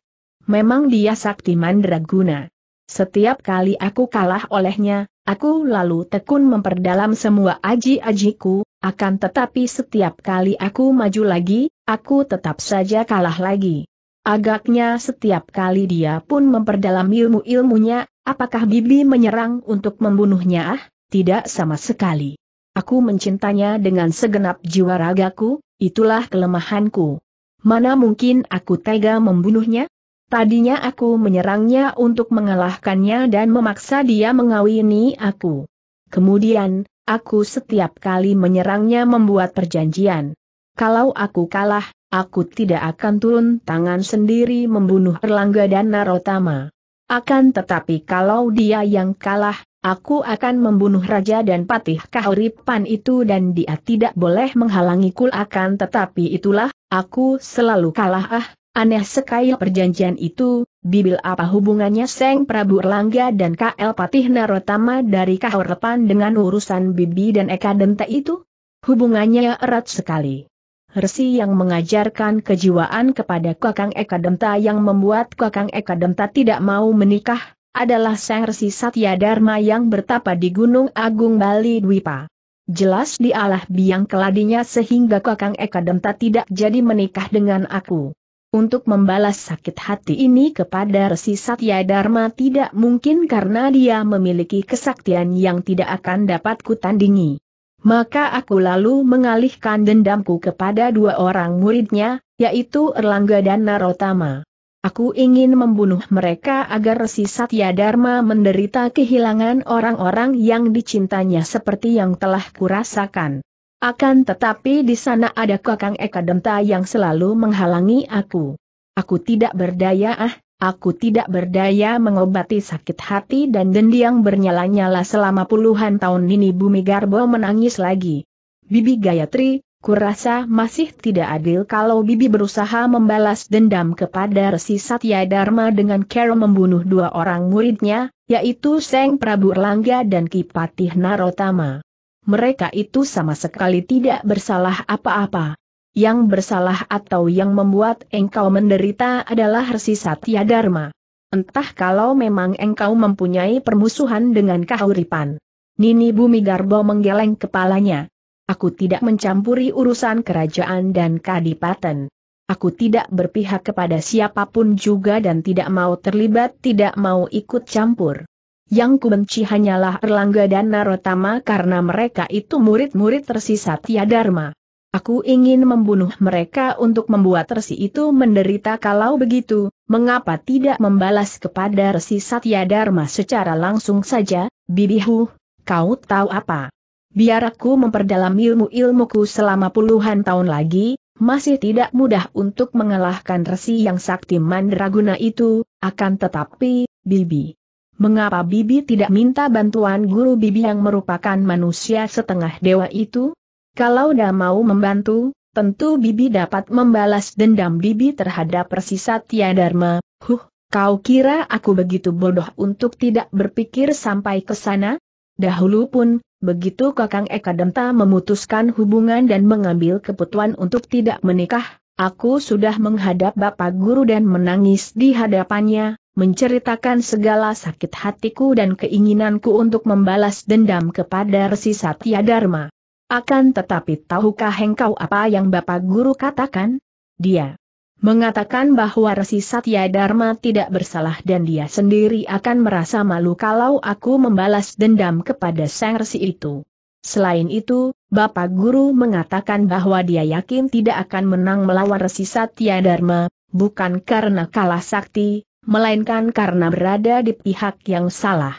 Memang dia sakti mandraguna. Setiap kali aku kalah olehnya, aku lalu tekun memperdalam semua aji-ajiku, akan tetapi setiap kali aku maju lagi, aku tetap saja kalah lagi. Agaknya setiap kali dia pun memperdalam ilmu-ilmunya, apakah Bibi menyerang untuk membunuhnya? Ah, tidak sama sekali. Aku mencintanya dengan segenap jiwa ragaku, itulah kelemahanku. Mana mungkin aku tega membunuhnya? Tadinya aku menyerangnya untuk mengalahkannya dan memaksa dia mengawini aku. Kemudian, Aku setiap kali menyerangnya membuat perjanjian. Kalau aku kalah, aku tidak akan turun tangan sendiri membunuh Erlangga dan Narotama. Akan tetapi kalau dia yang kalah, aku akan membunuh Raja dan Patih Kahuripan itu dan dia tidak boleh menghalangi kul. akan tetapi itulah, aku selalu kalah ah, Aneh sekali perjanjian itu, bibil apa hubungannya Seng Prabu Erlangga dan KL Patih Narotama dari Kahorlepan dengan urusan Bibi dan Eka Dente itu? Hubungannya erat sekali. Resi yang mengajarkan kejiwaan kepada Kakang Eka Denta yang membuat Kakang Eka Denta tidak mau menikah, adalah Seng Resi Satya Dharma yang bertapa di Gunung Agung Bali Dwipa. Jelas dialah biang keladinya sehingga Kakang Eka Denta tidak jadi menikah dengan aku. Untuk membalas sakit hati ini kepada Resi Satya Dharma tidak mungkin karena dia memiliki kesaktian yang tidak akan dapat kutandingi. Maka aku lalu mengalihkan dendamku kepada dua orang muridnya, yaitu Erlangga dan Narotama. Aku ingin membunuh mereka agar Resi Satya Dharma menderita kehilangan orang-orang yang dicintanya seperti yang telah kurasakan. Akan tetapi di sana ada kakang Eka yang selalu menghalangi aku. Aku tidak berdaya ah, aku tidak berdaya mengobati sakit hati dan dendi yang bernyala-nyala selama puluhan tahun ini Bumi Garbo menangis lagi. Bibi Gayatri, kurasa masih tidak adil kalau Bibi berusaha membalas dendam kepada Resi Satya Dharma dengan cara membunuh dua orang muridnya, yaitu Seng Prabu Erlangga dan Kipatih Narotama mereka itu sama sekali tidak bersalah apa-apa. Yang bersalah atau yang membuat engkau menderita adalah Resi Satya Dharma. Entah kalau memang engkau mempunyai permusuhan dengan kahuripan. Nini Bumi Garbo menggeleng kepalanya. Aku tidak mencampuri urusan kerajaan dan kadipaten. Aku tidak berpihak kepada siapapun juga dan tidak mau terlibat tidak mau ikut campur. Yang kubenci hanyalah Erlangga dan Narotama karena mereka itu murid-murid tersisa Tiadarma. Aku ingin membunuh mereka untuk membuat resi itu menderita kalau begitu, mengapa tidak membalas kepada resi Satya Dharma secara langsung saja, Bibihu, kau tahu apa? Biar aku memperdalam ilmu-ilmuku selama puluhan tahun lagi, masih tidak mudah untuk mengalahkan resi yang sakti mandraguna itu, akan tetapi, Bibi mengapa Bibi tidak minta bantuan guru Bibi yang merupakan manusia setengah dewa itu? Kalau dah mau membantu, tentu Bibi dapat membalas dendam Bibi terhadap persisa Tiadarma. Dharma. Huh, kau kira aku begitu bodoh untuk tidak berpikir sampai ke sana? Dahulu pun, begitu Kakang Eka Demta memutuskan hubungan dan mengambil keputusan untuk tidak menikah, aku sudah menghadap Bapak Guru dan menangis di hadapannya, menceritakan segala sakit hatiku dan keinginanku untuk membalas dendam kepada Resi Satya Dharma. Akan tetapi tahukah engkau apa yang Bapak Guru katakan? Dia mengatakan bahwa Resi Satya Dharma tidak bersalah dan dia sendiri akan merasa malu kalau aku membalas dendam kepada Sang Resi itu. Selain itu, Bapak Guru mengatakan bahwa dia yakin tidak akan menang melawan Resi Satya Dharma, bukan karena kalah sakti, melainkan karena berada di pihak yang salah.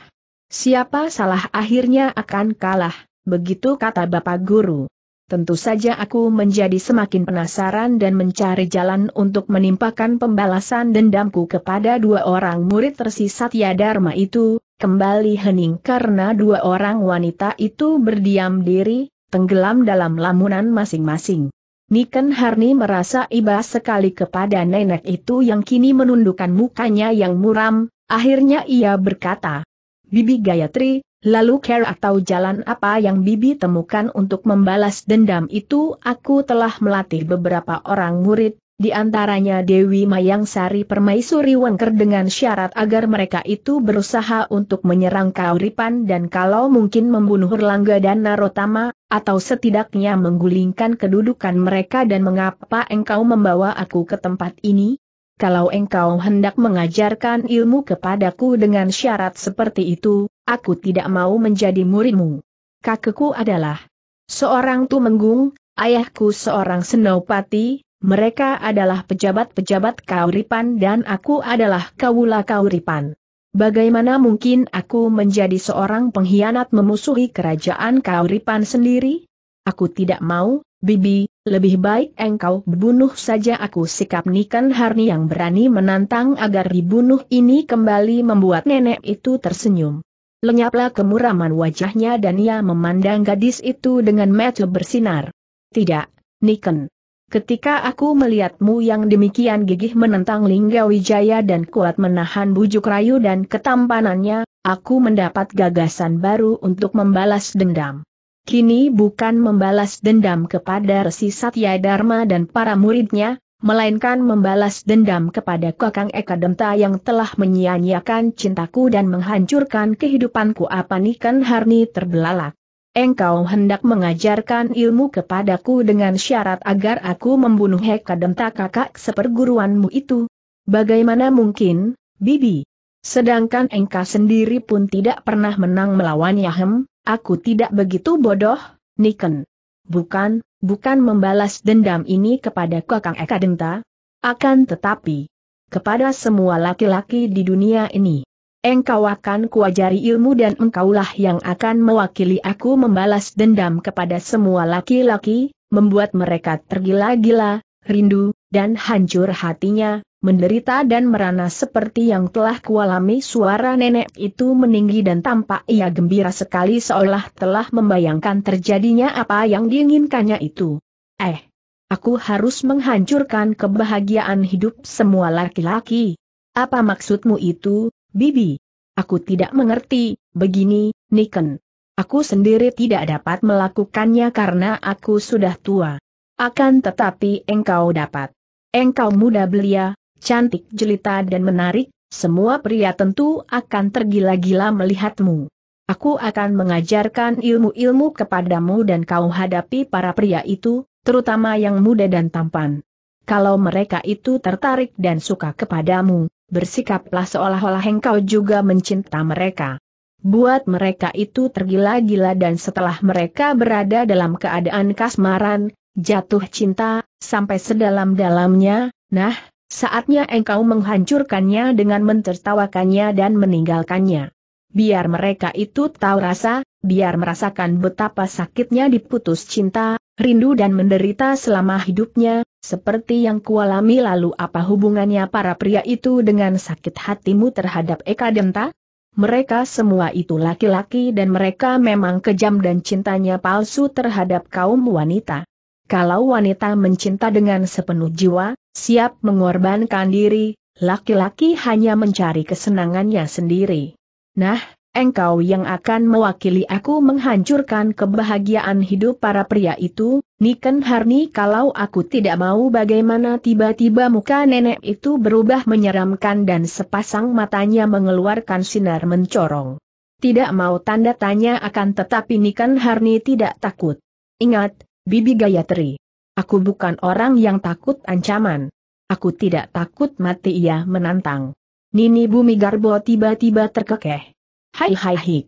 Siapa salah akhirnya akan kalah, begitu kata Bapak Guru. Tentu saja aku menjadi semakin penasaran dan mencari jalan untuk menimpakan pembalasan dendamku kepada dua orang murid tersisa ya Dharma itu, kembali hening karena dua orang wanita itu berdiam diri, tenggelam dalam lamunan masing-masing. Niken Harni merasa iba sekali kepada nenek itu yang kini menundukkan mukanya yang muram, akhirnya ia berkata, Bibi Gayatri, lalu care atau jalan apa yang Bibi temukan untuk membalas dendam itu aku telah melatih beberapa orang murid, di antaranya Dewi Mayang Sari permaisuri Wengker dengan syarat agar mereka itu berusaha untuk menyerang Kauripan dan kalau mungkin membunuh Erlangga dan Narotama, atau setidaknya menggulingkan kedudukan mereka dan mengapa engkau membawa aku ke tempat ini? Kalau engkau hendak mengajarkan ilmu kepadaku dengan syarat seperti itu, aku tidak mau menjadi muridmu. Kakekku adalah seorang tumenggung, ayahku seorang senopati, mereka adalah pejabat-pejabat Kauripan dan aku adalah Kawula Kauripan. Bagaimana mungkin aku menjadi seorang pengkhianat memusuhi kerajaan Kauripan sendiri? Aku tidak mau, Bibi, lebih baik engkau bunuh saja aku sikap Niken Harni yang berani menantang agar dibunuh ini kembali membuat nenek itu tersenyum. Lenyaplah kemuraman wajahnya dan ia memandang gadis itu dengan mata bersinar. Tidak, Niken. Ketika aku melihatmu yang demikian gigih menentang Lingga Wijaya dan kuat menahan bujuk rayu dan ketampanannya, aku mendapat gagasan baru untuk membalas dendam. Kini bukan membalas dendam kepada Resi Satya Dharma dan para muridnya, melainkan membalas dendam kepada Kakang Eka yang telah menyia-nyiakan cintaku dan menghancurkan kehidupanku Apa kan Harni terbelalak engkau hendak mengajarkan ilmu kepadaku dengan syarat agar aku membunuh Hekadenta kakak seperguruanmu itu. Bagaimana mungkin, Bibi? Sedangkan engkau sendiri pun tidak pernah menang melawan Yahem. aku tidak begitu bodoh, Niken. Bukan, bukan membalas dendam ini kepada kakang Ekadenta. Akan tetapi, kepada semua laki-laki di dunia ini engkau akan kuajari ilmu dan engkaulah yang akan mewakili aku membalas dendam kepada semua laki-laki, membuat mereka tergila-gila, rindu, dan hancur hatinya, menderita dan merana seperti yang telah kualami suara nenek itu meninggi dan tampak ia gembira sekali seolah telah membayangkan terjadinya apa yang diinginkannya itu. Eh, aku harus menghancurkan kebahagiaan hidup semua laki-laki. Apa maksudmu itu, Bibi, aku tidak mengerti, begini, Niken. Aku sendiri tidak dapat melakukannya karena aku sudah tua. Akan tetapi engkau dapat. Engkau muda belia, cantik jelita dan menarik, semua pria tentu akan tergila-gila melihatmu. Aku akan mengajarkan ilmu-ilmu kepadamu dan kau hadapi para pria itu, terutama yang muda dan tampan. Kalau mereka itu tertarik dan suka kepadamu, bersikaplah seolah-olah engkau juga mencinta mereka. Buat mereka itu tergila-gila dan setelah mereka berada dalam keadaan kasmaran, jatuh cinta, sampai sedalam-dalamnya, nah, saatnya engkau menghancurkannya dengan mentertawakannya dan meninggalkannya. Biar mereka itu tahu rasa, biar merasakan betapa sakitnya diputus cinta, rindu dan menderita selama hidupnya, seperti yang kualami lalu apa hubungannya para pria itu dengan sakit hatimu terhadap Eka Denta? Mereka semua itu laki-laki dan mereka memang kejam dan cintanya palsu terhadap kaum wanita. Kalau wanita mencinta dengan sepenuh jiwa, siap mengorbankan diri, laki-laki hanya mencari kesenangannya sendiri. Nah, engkau yang akan mewakili aku menghancurkan kebahagiaan hidup para pria itu, Niken Harni kalau aku tidak mau bagaimana tiba-tiba muka nenek itu berubah menyeramkan dan sepasang matanya mengeluarkan sinar mencorong. Tidak mau tanda tanya akan tetapi Niken Harni tidak takut. Ingat, Bibi Gayatri. Aku bukan orang yang takut ancaman. Aku tidak takut mati ia menantang. Nini Bumi Garbo tiba-tiba terkekeh. Hai hai hai.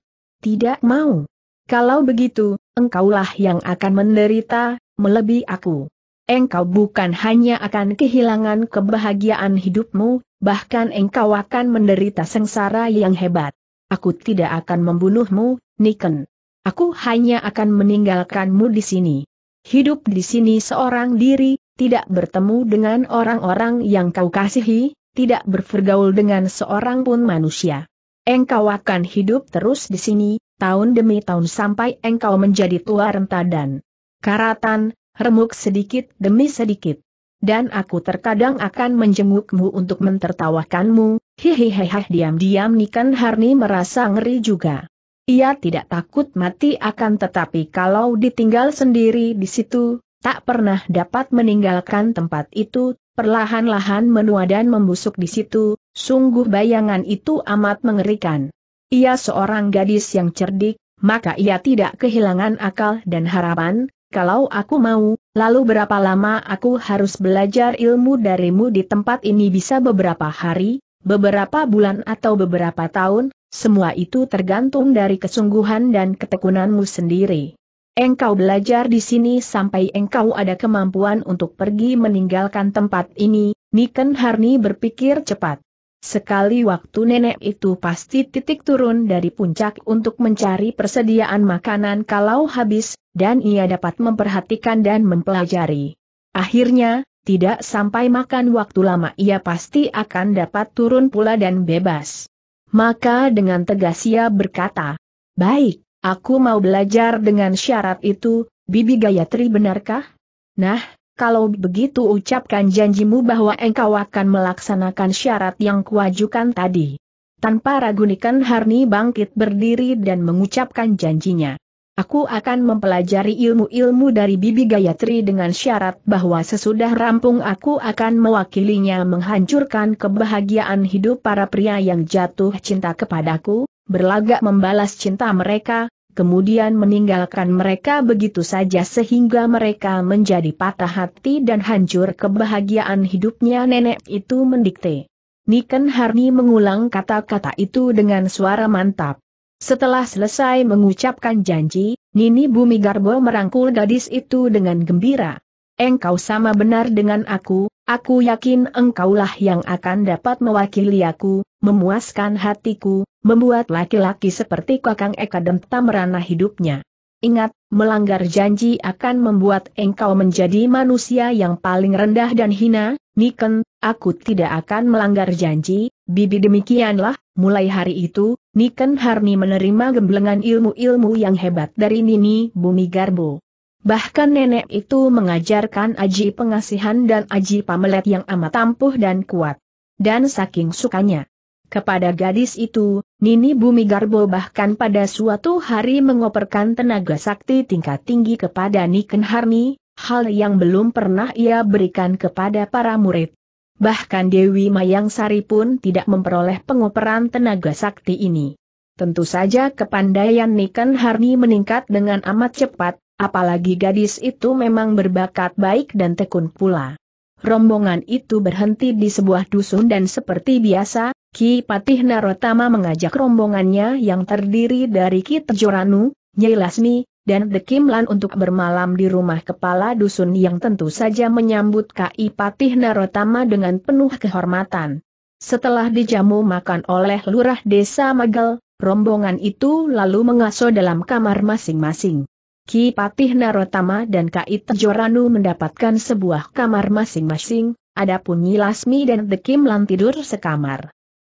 Tidak mau. Kalau begitu, engkaulah yang akan menderita, melebihi aku. Engkau bukan hanya akan kehilangan kebahagiaan hidupmu, bahkan engkau akan menderita sengsara yang hebat. Aku tidak akan membunuhmu, Niken. Aku hanya akan meninggalkanmu di sini. Hidup di sini seorang diri, tidak bertemu dengan orang-orang yang kau kasihi, tidak berpergaul dengan seorang pun manusia. Engkau akan hidup terus di sini, tahun demi tahun sampai engkau menjadi tua renta dan karatan, remuk sedikit demi sedikit. Dan aku terkadang akan menjengukmu untuk mentertawakanmu, hihihihi diam-diam Nikan Harni merasa ngeri juga. Ia tidak takut mati akan tetapi kalau ditinggal sendiri di situ, tak pernah dapat meninggalkan tempat itu, perlahan-lahan menua dan membusuk di situ, sungguh bayangan itu amat mengerikan. Ia seorang gadis yang cerdik, maka ia tidak kehilangan akal dan harapan, kalau aku mau, lalu berapa lama aku harus belajar ilmu darimu di tempat ini bisa beberapa hari, beberapa bulan atau beberapa tahun, semua itu tergantung dari kesungguhan dan ketekunanmu sendiri. Engkau belajar di sini sampai engkau ada kemampuan untuk pergi meninggalkan tempat ini, Niken Harni berpikir cepat. Sekali waktu nenek itu pasti titik turun dari puncak untuk mencari persediaan makanan kalau habis, dan ia dapat memperhatikan dan mempelajari. Akhirnya, tidak sampai makan waktu lama ia pasti akan dapat turun pula dan bebas. Maka dengan tegas ia berkata, Baik, aku mau belajar dengan syarat itu, Bibi Gayatri benarkah? Nah, kalau begitu ucapkan janjimu bahwa engkau akan melaksanakan syarat yang kuajukan tadi. Tanpa ragu Niken Harni bangkit berdiri dan mengucapkan janjinya. Aku akan mempelajari ilmu-ilmu dari Bibi Gayatri dengan syarat bahwa sesudah rampung aku akan mewakilinya menghancurkan kebahagiaan hidup para pria yang jatuh cinta kepadaku, berlagak membalas cinta mereka, kemudian meninggalkan mereka begitu saja sehingga mereka menjadi patah hati dan hancur kebahagiaan hidupnya nenek itu mendikte. Niken Harni mengulang kata-kata itu dengan suara mantap. Setelah selesai mengucapkan janji, Nini Bumi Garbo merangkul gadis itu dengan gembira. Engkau sama benar dengan aku, aku yakin engkaulah yang akan dapat mewakili aku, memuaskan hatiku, membuat laki-laki seperti Kakang Eka Demta merana hidupnya. Ingat, melanggar janji akan membuat engkau menjadi manusia yang paling rendah dan hina, Niken, aku tidak akan melanggar janji, bibi demikianlah, mulai hari itu, Niken Harni menerima gemblengan ilmu-ilmu yang hebat dari Nini Bumi Garbo. Bahkan nenek itu mengajarkan aji pengasihan dan aji pamelet yang amat ampuh dan kuat. Dan saking sukanya, kepada gadis itu, Nini Bumi Garbo bahkan pada suatu hari mengoperkan tenaga sakti tingkat tinggi kepada Niken Harmi, hal yang belum pernah ia berikan kepada para murid. Bahkan Dewi Mayang Sari pun tidak memperoleh pengoperan tenaga sakti ini. Tentu saja kepandaian Niken Harmi meningkat dengan amat cepat, apalagi gadis itu memang berbakat baik dan tekun pula. Rombongan itu berhenti di sebuah dusun dan seperti biasa, Ki Patih Narotama mengajak rombongannya yang terdiri dari Ki Tejoranu, Nyai Lasmi, dan Dekimlan untuk bermalam di rumah kepala dusun yang tentu saja menyambut Ki Patih Narotama dengan penuh kehormatan. Setelah dijamu makan oleh lurah desa Magel, rombongan itu lalu mengaso dalam kamar masing-masing. Ki Patih Narotama dan Ki Tejoranu mendapatkan sebuah kamar masing-masing, adapun Lasmi dan Dekimlan tidur sekamar.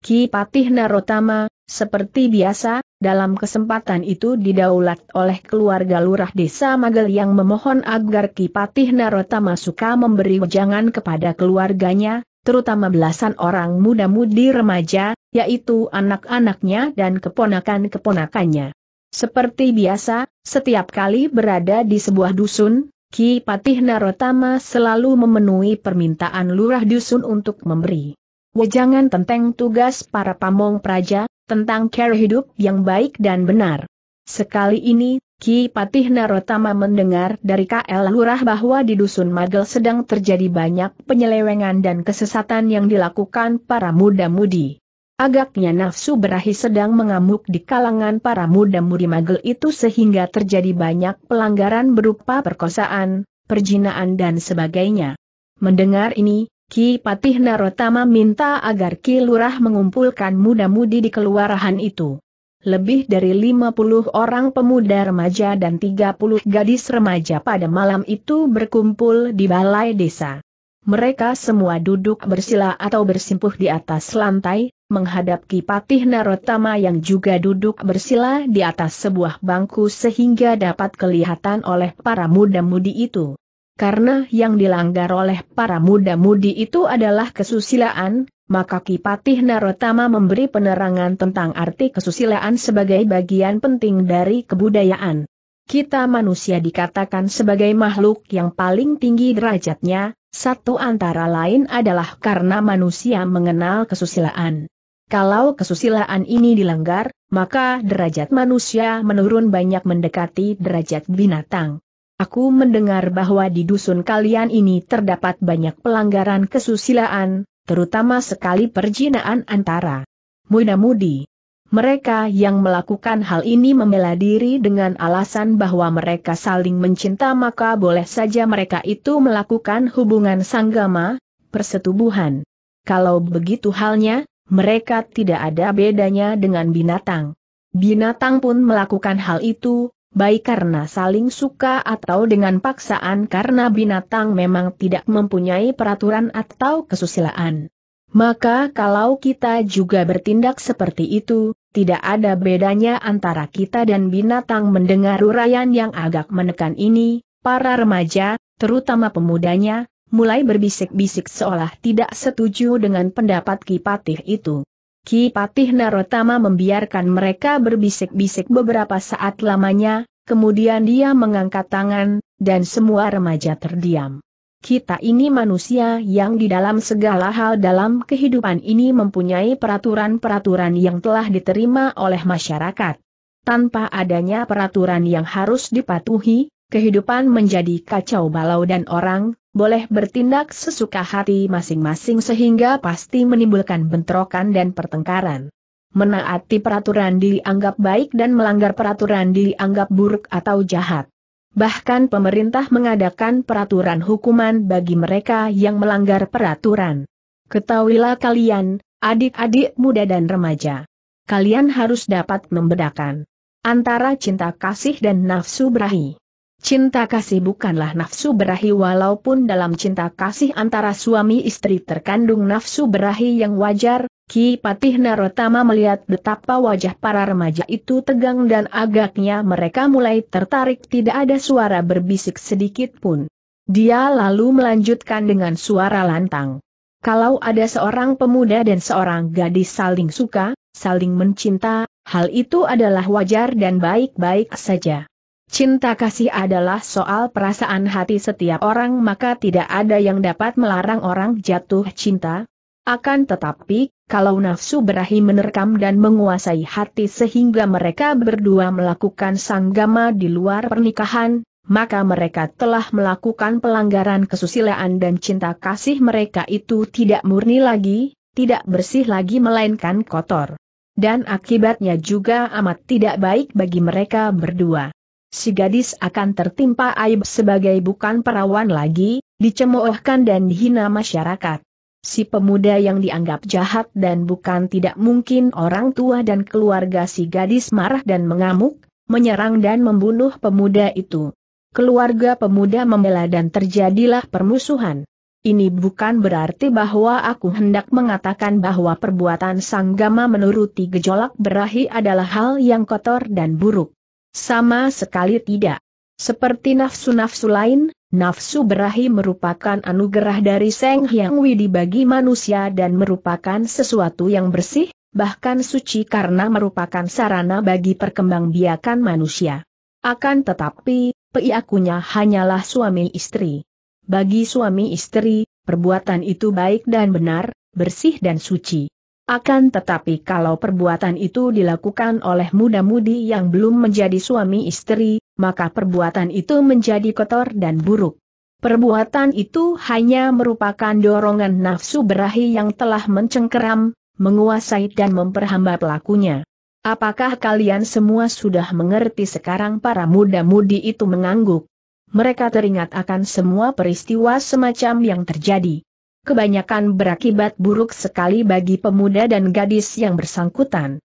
Ki Patih Narotama, seperti biasa, dalam kesempatan itu didaulat oleh keluarga lurah desa Magel yang memohon agar Ki Patih Narotama suka memberi wejangan kepada keluarganya, terutama belasan orang muda-mudi remaja, yaitu anak-anaknya dan keponakan-keponakannya. Seperti biasa, setiap kali berada di sebuah dusun, Ki Patih Narotama selalu memenuhi permintaan lurah dusun untuk memberi wejangan tentang tugas para pamong praja, tentang cara hidup yang baik dan benar. Sekali ini, Ki Patih Narotama mendengar dari KL Lurah bahwa di Dusun Magel sedang terjadi banyak penyelewengan dan kesesatan yang dilakukan para muda-mudi. Agaknya nafsu berahi sedang mengamuk di kalangan para muda-mudi Magel itu sehingga terjadi banyak pelanggaran berupa perkosaan, perjinaan dan sebagainya. Mendengar ini, Ki Patih Narotama minta agar Ki Lurah mengumpulkan muda-mudi di keluarahan itu. Lebih dari 50 orang pemuda remaja dan 30 gadis remaja pada malam itu berkumpul di balai desa. Mereka semua duduk bersila atau bersimpuh di atas lantai, menghadap Ki Patih Narotama yang juga duduk bersila di atas sebuah bangku sehingga dapat kelihatan oleh para muda-mudi itu karena yang dilanggar oleh para muda-mudi itu adalah kesusilaan, maka Kipatih Narotama memberi penerangan tentang arti kesusilaan sebagai bagian penting dari kebudayaan. Kita manusia dikatakan sebagai makhluk yang paling tinggi derajatnya, satu antara lain adalah karena manusia mengenal kesusilaan. Kalau kesusilaan ini dilanggar, maka derajat manusia menurun banyak mendekati derajat binatang. Aku mendengar bahwa di dusun kalian ini terdapat banyak pelanggaran kesusilaan, terutama sekali perjinaan antara muda-mudi. Mereka yang melakukan hal ini membela diri dengan alasan bahwa mereka saling mencinta maka boleh saja mereka itu melakukan hubungan sanggama, persetubuhan. Kalau begitu halnya, mereka tidak ada bedanya dengan binatang. Binatang pun melakukan hal itu, baik karena saling suka atau dengan paksaan karena binatang memang tidak mempunyai peraturan atau kesusilaan. Maka kalau kita juga bertindak seperti itu, tidak ada bedanya antara kita dan binatang mendengar uraian yang agak menekan ini, para remaja, terutama pemudanya, mulai berbisik-bisik seolah tidak setuju dengan pendapat Kipatih itu. Ki Patih Narotama membiarkan mereka berbisik-bisik beberapa saat lamanya, kemudian dia mengangkat tangan, dan semua remaja terdiam. Kita ini manusia yang di dalam segala hal dalam kehidupan ini mempunyai peraturan-peraturan yang telah diterima oleh masyarakat. Tanpa adanya peraturan yang harus dipatuhi, kehidupan menjadi kacau balau dan orang, boleh bertindak sesuka hati masing-masing sehingga pasti menimbulkan bentrokan dan pertengkaran. Menaati peraturan dianggap baik dan melanggar peraturan dianggap buruk atau jahat. Bahkan pemerintah mengadakan peraturan hukuman bagi mereka yang melanggar peraturan. Ketahuilah kalian, adik-adik muda dan remaja. Kalian harus dapat membedakan antara cinta kasih dan nafsu berahi. Cinta kasih bukanlah nafsu berahi walaupun dalam cinta kasih antara suami istri terkandung nafsu berahi yang wajar, Ki Patih Narotama melihat betapa wajah para remaja itu tegang dan agaknya mereka mulai tertarik tidak ada suara berbisik sedikit pun. Dia lalu melanjutkan dengan suara lantang. Kalau ada seorang pemuda dan seorang gadis saling suka, saling mencinta, hal itu adalah wajar dan baik-baik saja. Cinta kasih adalah soal perasaan hati setiap orang maka tidak ada yang dapat melarang orang jatuh cinta. Akan tetapi, kalau nafsu berahi menerkam dan menguasai hati sehingga mereka berdua melakukan sanggama di luar pernikahan, maka mereka telah melakukan pelanggaran kesusilaan dan cinta kasih mereka itu tidak murni lagi, tidak bersih lagi melainkan kotor. Dan akibatnya juga amat tidak baik bagi mereka berdua si gadis akan tertimpa aib sebagai bukan perawan lagi, dicemoohkan dan dihina masyarakat. Si pemuda yang dianggap jahat dan bukan tidak mungkin orang tua dan keluarga si gadis marah dan mengamuk, menyerang dan membunuh pemuda itu. Keluarga pemuda membela dan terjadilah permusuhan. Ini bukan berarti bahwa aku hendak mengatakan bahwa perbuatan Sanggama menuruti gejolak berahi adalah hal yang kotor dan buruk. Sama sekali tidak. Seperti nafsu-nafsu lain, nafsu berahi merupakan anugerah dari Seng Hyang Widi bagi manusia dan merupakan sesuatu yang bersih, bahkan suci karena merupakan sarana bagi perkembangbiakan manusia. Akan tetapi, peiakunya hanyalah suami istri. Bagi suami istri, perbuatan itu baik dan benar, bersih dan suci. Akan tetapi kalau perbuatan itu dilakukan oleh muda-mudi yang belum menjadi suami istri, maka perbuatan itu menjadi kotor dan buruk. Perbuatan itu hanya merupakan dorongan nafsu berahi yang telah mencengkeram, menguasai dan memperhamba pelakunya. Apakah kalian semua sudah mengerti sekarang para muda-mudi itu mengangguk? Mereka teringat akan semua peristiwa semacam yang terjadi kebanyakan berakibat buruk sekali bagi pemuda dan gadis yang bersangkutan.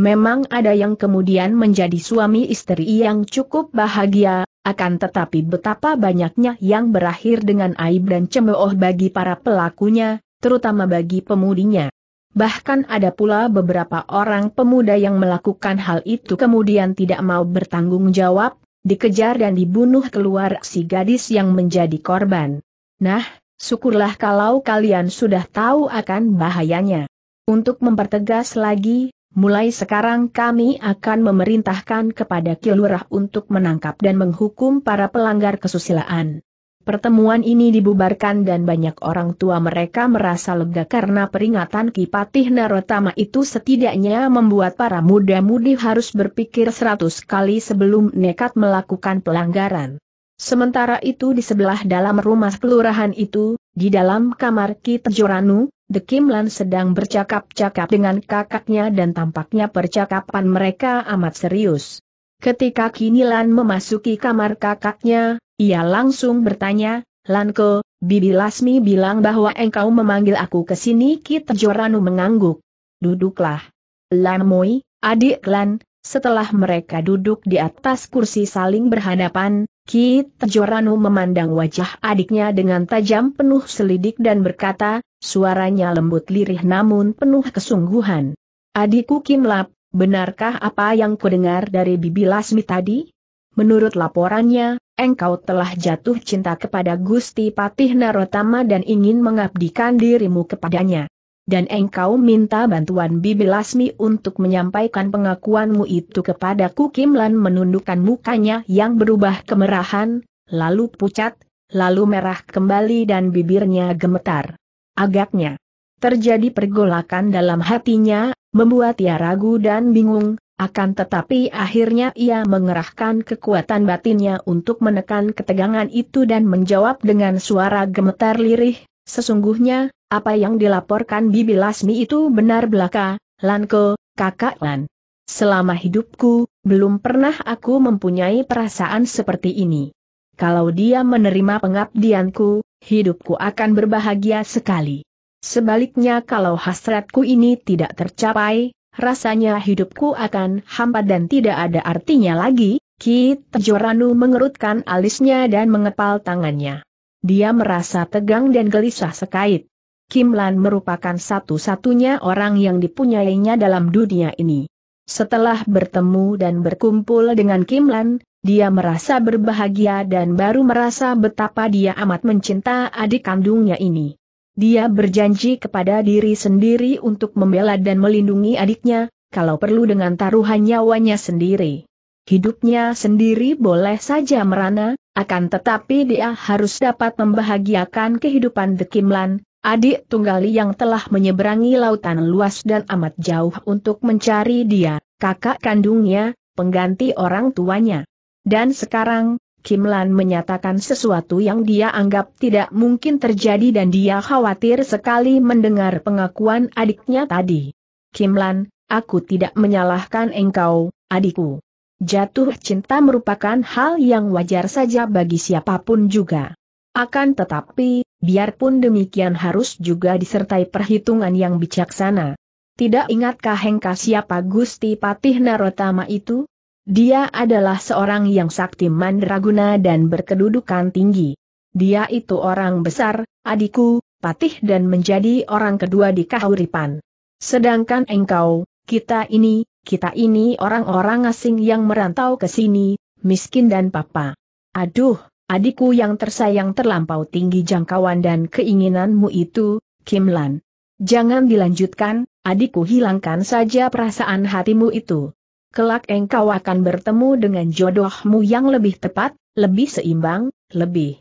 Memang ada yang kemudian menjadi suami istri yang cukup bahagia, akan tetapi betapa banyaknya yang berakhir dengan aib dan cemooh bagi para pelakunya, terutama bagi pemudinya. Bahkan ada pula beberapa orang pemuda yang melakukan hal itu kemudian tidak mau bertanggung jawab, dikejar dan dibunuh keluar si gadis yang menjadi korban. Nah, Syukurlah kalau kalian sudah tahu akan bahayanya. Untuk mempertegas lagi, mulai sekarang kami akan memerintahkan kepada Kilurah untuk menangkap dan menghukum para pelanggar kesusilaan. Pertemuan ini dibubarkan dan banyak orang tua mereka merasa lega karena peringatan Kipatih Narotama itu setidaknya membuat para muda-mudi harus berpikir seratus kali sebelum nekat melakukan pelanggaran. Sementara itu di sebelah dalam rumah kelurahan itu, di dalam kamar Kit Tejoranu, The Kim sedang bercakap-cakap dengan kakaknya dan tampaknya percakapan mereka amat serius. Ketika Kini memasuki kamar kakaknya, ia langsung bertanya, Lanko, Bibi Lasmi bilang bahwa engkau memanggil aku ke sini Kit Tejoranu mengangguk. Duduklah. Lamoi, adik Lan, setelah mereka duduk di atas kursi saling berhadapan, Ki Tejoranu memandang wajah adiknya dengan tajam penuh selidik dan berkata, suaranya lembut lirih namun penuh kesungguhan. Adikku Lap, benarkah apa yang kudengar dari Bibi Lasmi tadi? Menurut laporannya, engkau telah jatuh cinta kepada Gusti Patih Narotama dan ingin mengabdikan dirimu kepadanya dan engkau minta bantuan Bibi Lasmi untuk menyampaikan pengakuanmu itu kepada kepadaku Lan menundukkan mukanya yang berubah kemerahan, lalu pucat, lalu merah kembali dan bibirnya gemetar. Agaknya terjadi pergolakan dalam hatinya, membuat ia ragu dan bingung, akan tetapi akhirnya ia mengerahkan kekuatan batinnya untuk menekan ketegangan itu dan menjawab dengan suara gemetar lirih, sesungguhnya, apa yang dilaporkan Bibi Lasmi itu benar belaka, Lanko, kakak Lan. Selama hidupku, belum pernah aku mempunyai perasaan seperti ini. Kalau dia menerima pengabdianku, hidupku akan berbahagia sekali. Sebaliknya kalau hasratku ini tidak tercapai, rasanya hidupku akan hampa dan tidak ada artinya lagi, Kit Joranu mengerutkan alisnya dan mengepal tangannya. Dia merasa tegang dan gelisah sekait. Kim Lan merupakan satu-satunya orang yang dipunyainya dalam dunia ini. Setelah bertemu dan berkumpul dengan Kim Lan, dia merasa berbahagia dan baru merasa betapa dia amat mencinta adik kandungnya ini. Dia berjanji kepada diri sendiri untuk membela dan melindungi adiknya, kalau perlu dengan taruhan nyawanya sendiri. Hidupnya sendiri boleh saja merana, akan tetapi dia harus dapat membahagiakan kehidupan The Lan. Adik tunggal yang telah menyeberangi lautan luas dan amat jauh untuk mencari dia, kakak kandungnya, pengganti orang tuanya. Dan sekarang, Kim Lan menyatakan sesuatu yang dia anggap tidak mungkin terjadi dan dia khawatir sekali mendengar pengakuan adiknya tadi. Kim Lan, aku tidak menyalahkan engkau, adikku. Jatuh cinta merupakan hal yang wajar saja bagi siapapun juga. Akan tetapi, biarpun demikian harus juga disertai perhitungan yang bijaksana. Tidak ingatkah Hengka siapa Gusti Patih Narotama itu? Dia adalah seorang yang sakti mandraguna dan berkedudukan tinggi. Dia itu orang besar, adikku, patih dan menjadi orang kedua di kahuripan. Sedangkan engkau, kita ini, kita ini orang-orang asing yang merantau ke sini, miskin dan papa. Aduh, Adikku yang tersayang terlampau tinggi jangkauan dan keinginanmu itu, Kim Lan. Jangan dilanjutkan, adikku hilangkan saja perasaan hatimu itu. Kelak engkau akan bertemu dengan jodohmu yang lebih tepat, lebih seimbang, lebih.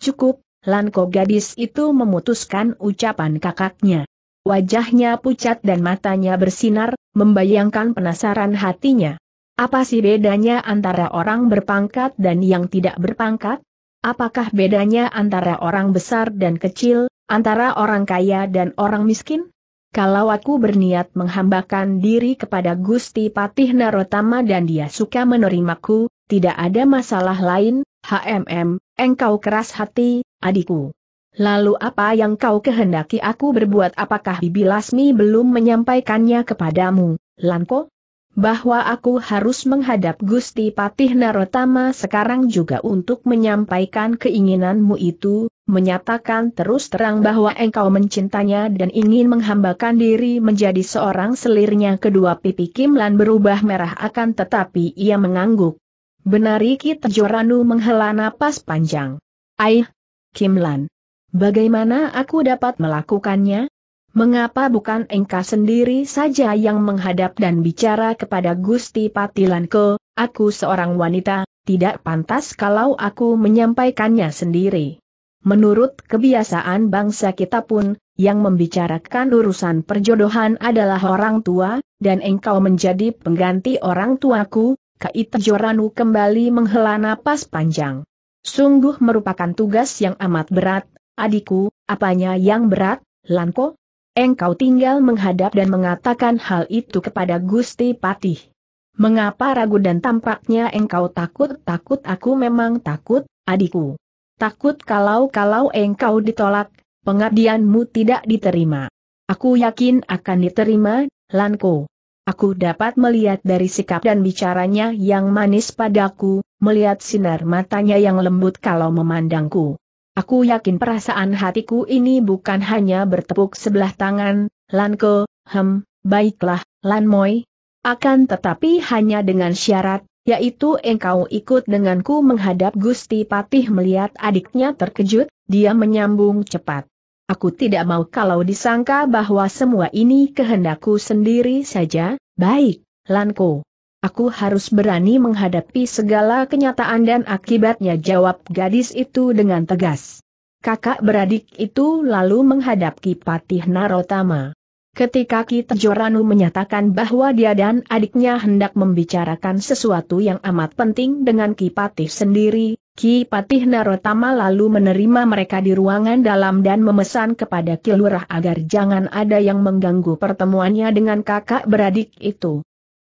Cukup, Lanko gadis itu memutuskan ucapan kakaknya. Wajahnya pucat dan matanya bersinar, membayangkan penasaran hatinya. Apa sih bedanya antara orang berpangkat dan yang tidak berpangkat? Apakah bedanya antara orang besar dan kecil, antara orang kaya dan orang miskin? Kalau aku berniat menghambakan diri kepada Gusti Patih Narotama dan dia suka menerimaku, tidak ada masalah lain, HMM, engkau keras hati, adikku. Lalu apa yang kau kehendaki aku berbuat apakah Bibi Lasmi belum menyampaikannya kepadamu, Lanko? bahwa aku harus menghadap Gusti Patih Narotama sekarang juga untuk menyampaikan keinginanmu itu, menyatakan terus terang bahwa engkau mencintanya dan ingin menghambakan diri menjadi seorang selirnya kedua pipi Kimlan berubah merah akan tetapi ia mengangguk. Benariki, kita Joranu menghela napas panjang. Aih, Kimlan. Bagaimana aku dapat melakukannya? Mengapa bukan engkau sendiri saja yang menghadap dan bicara kepada Gusti Patilanko, aku seorang wanita, tidak pantas kalau aku menyampaikannya sendiri. Menurut kebiasaan bangsa kita pun, yang membicarakan urusan perjodohan adalah orang tua, dan engkau menjadi pengganti orang tuaku, Kaita Joranu kembali menghela napas panjang. Sungguh merupakan tugas yang amat berat, adikku, apanya yang berat, Lanko? Engkau tinggal menghadap dan mengatakan hal itu kepada Gusti Patih. Mengapa ragu dan tampaknya engkau takut-takut aku memang takut, adikku. Takut kalau-kalau engkau ditolak, pengabdianmu tidak diterima. Aku yakin akan diterima, Lanko. Aku dapat melihat dari sikap dan bicaranya yang manis padaku, melihat sinar matanya yang lembut kalau memandangku. Aku yakin perasaan hatiku ini bukan hanya bertepuk sebelah tangan, Lanko, hem, baiklah, Lanmoy. Akan tetapi hanya dengan syarat, yaitu engkau ikut denganku menghadap Gusti Patih melihat adiknya terkejut, dia menyambung cepat. Aku tidak mau kalau disangka bahwa semua ini kehendakku sendiri saja, baik, Lanko. Aku harus berani menghadapi segala kenyataan dan akibatnya jawab gadis itu dengan tegas. Kakak beradik itu lalu menghadapi Patih Narotama. Ketika Kitajoranu menyatakan bahwa dia dan adiknya hendak membicarakan sesuatu yang amat penting dengan Kipatih sendiri, Kipatih Narotama lalu menerima mereka di ruangan dalam dan memesan kepada Kilurah agar jangan ada yang mengganggu pertemuannya dengan kakak beradik itu.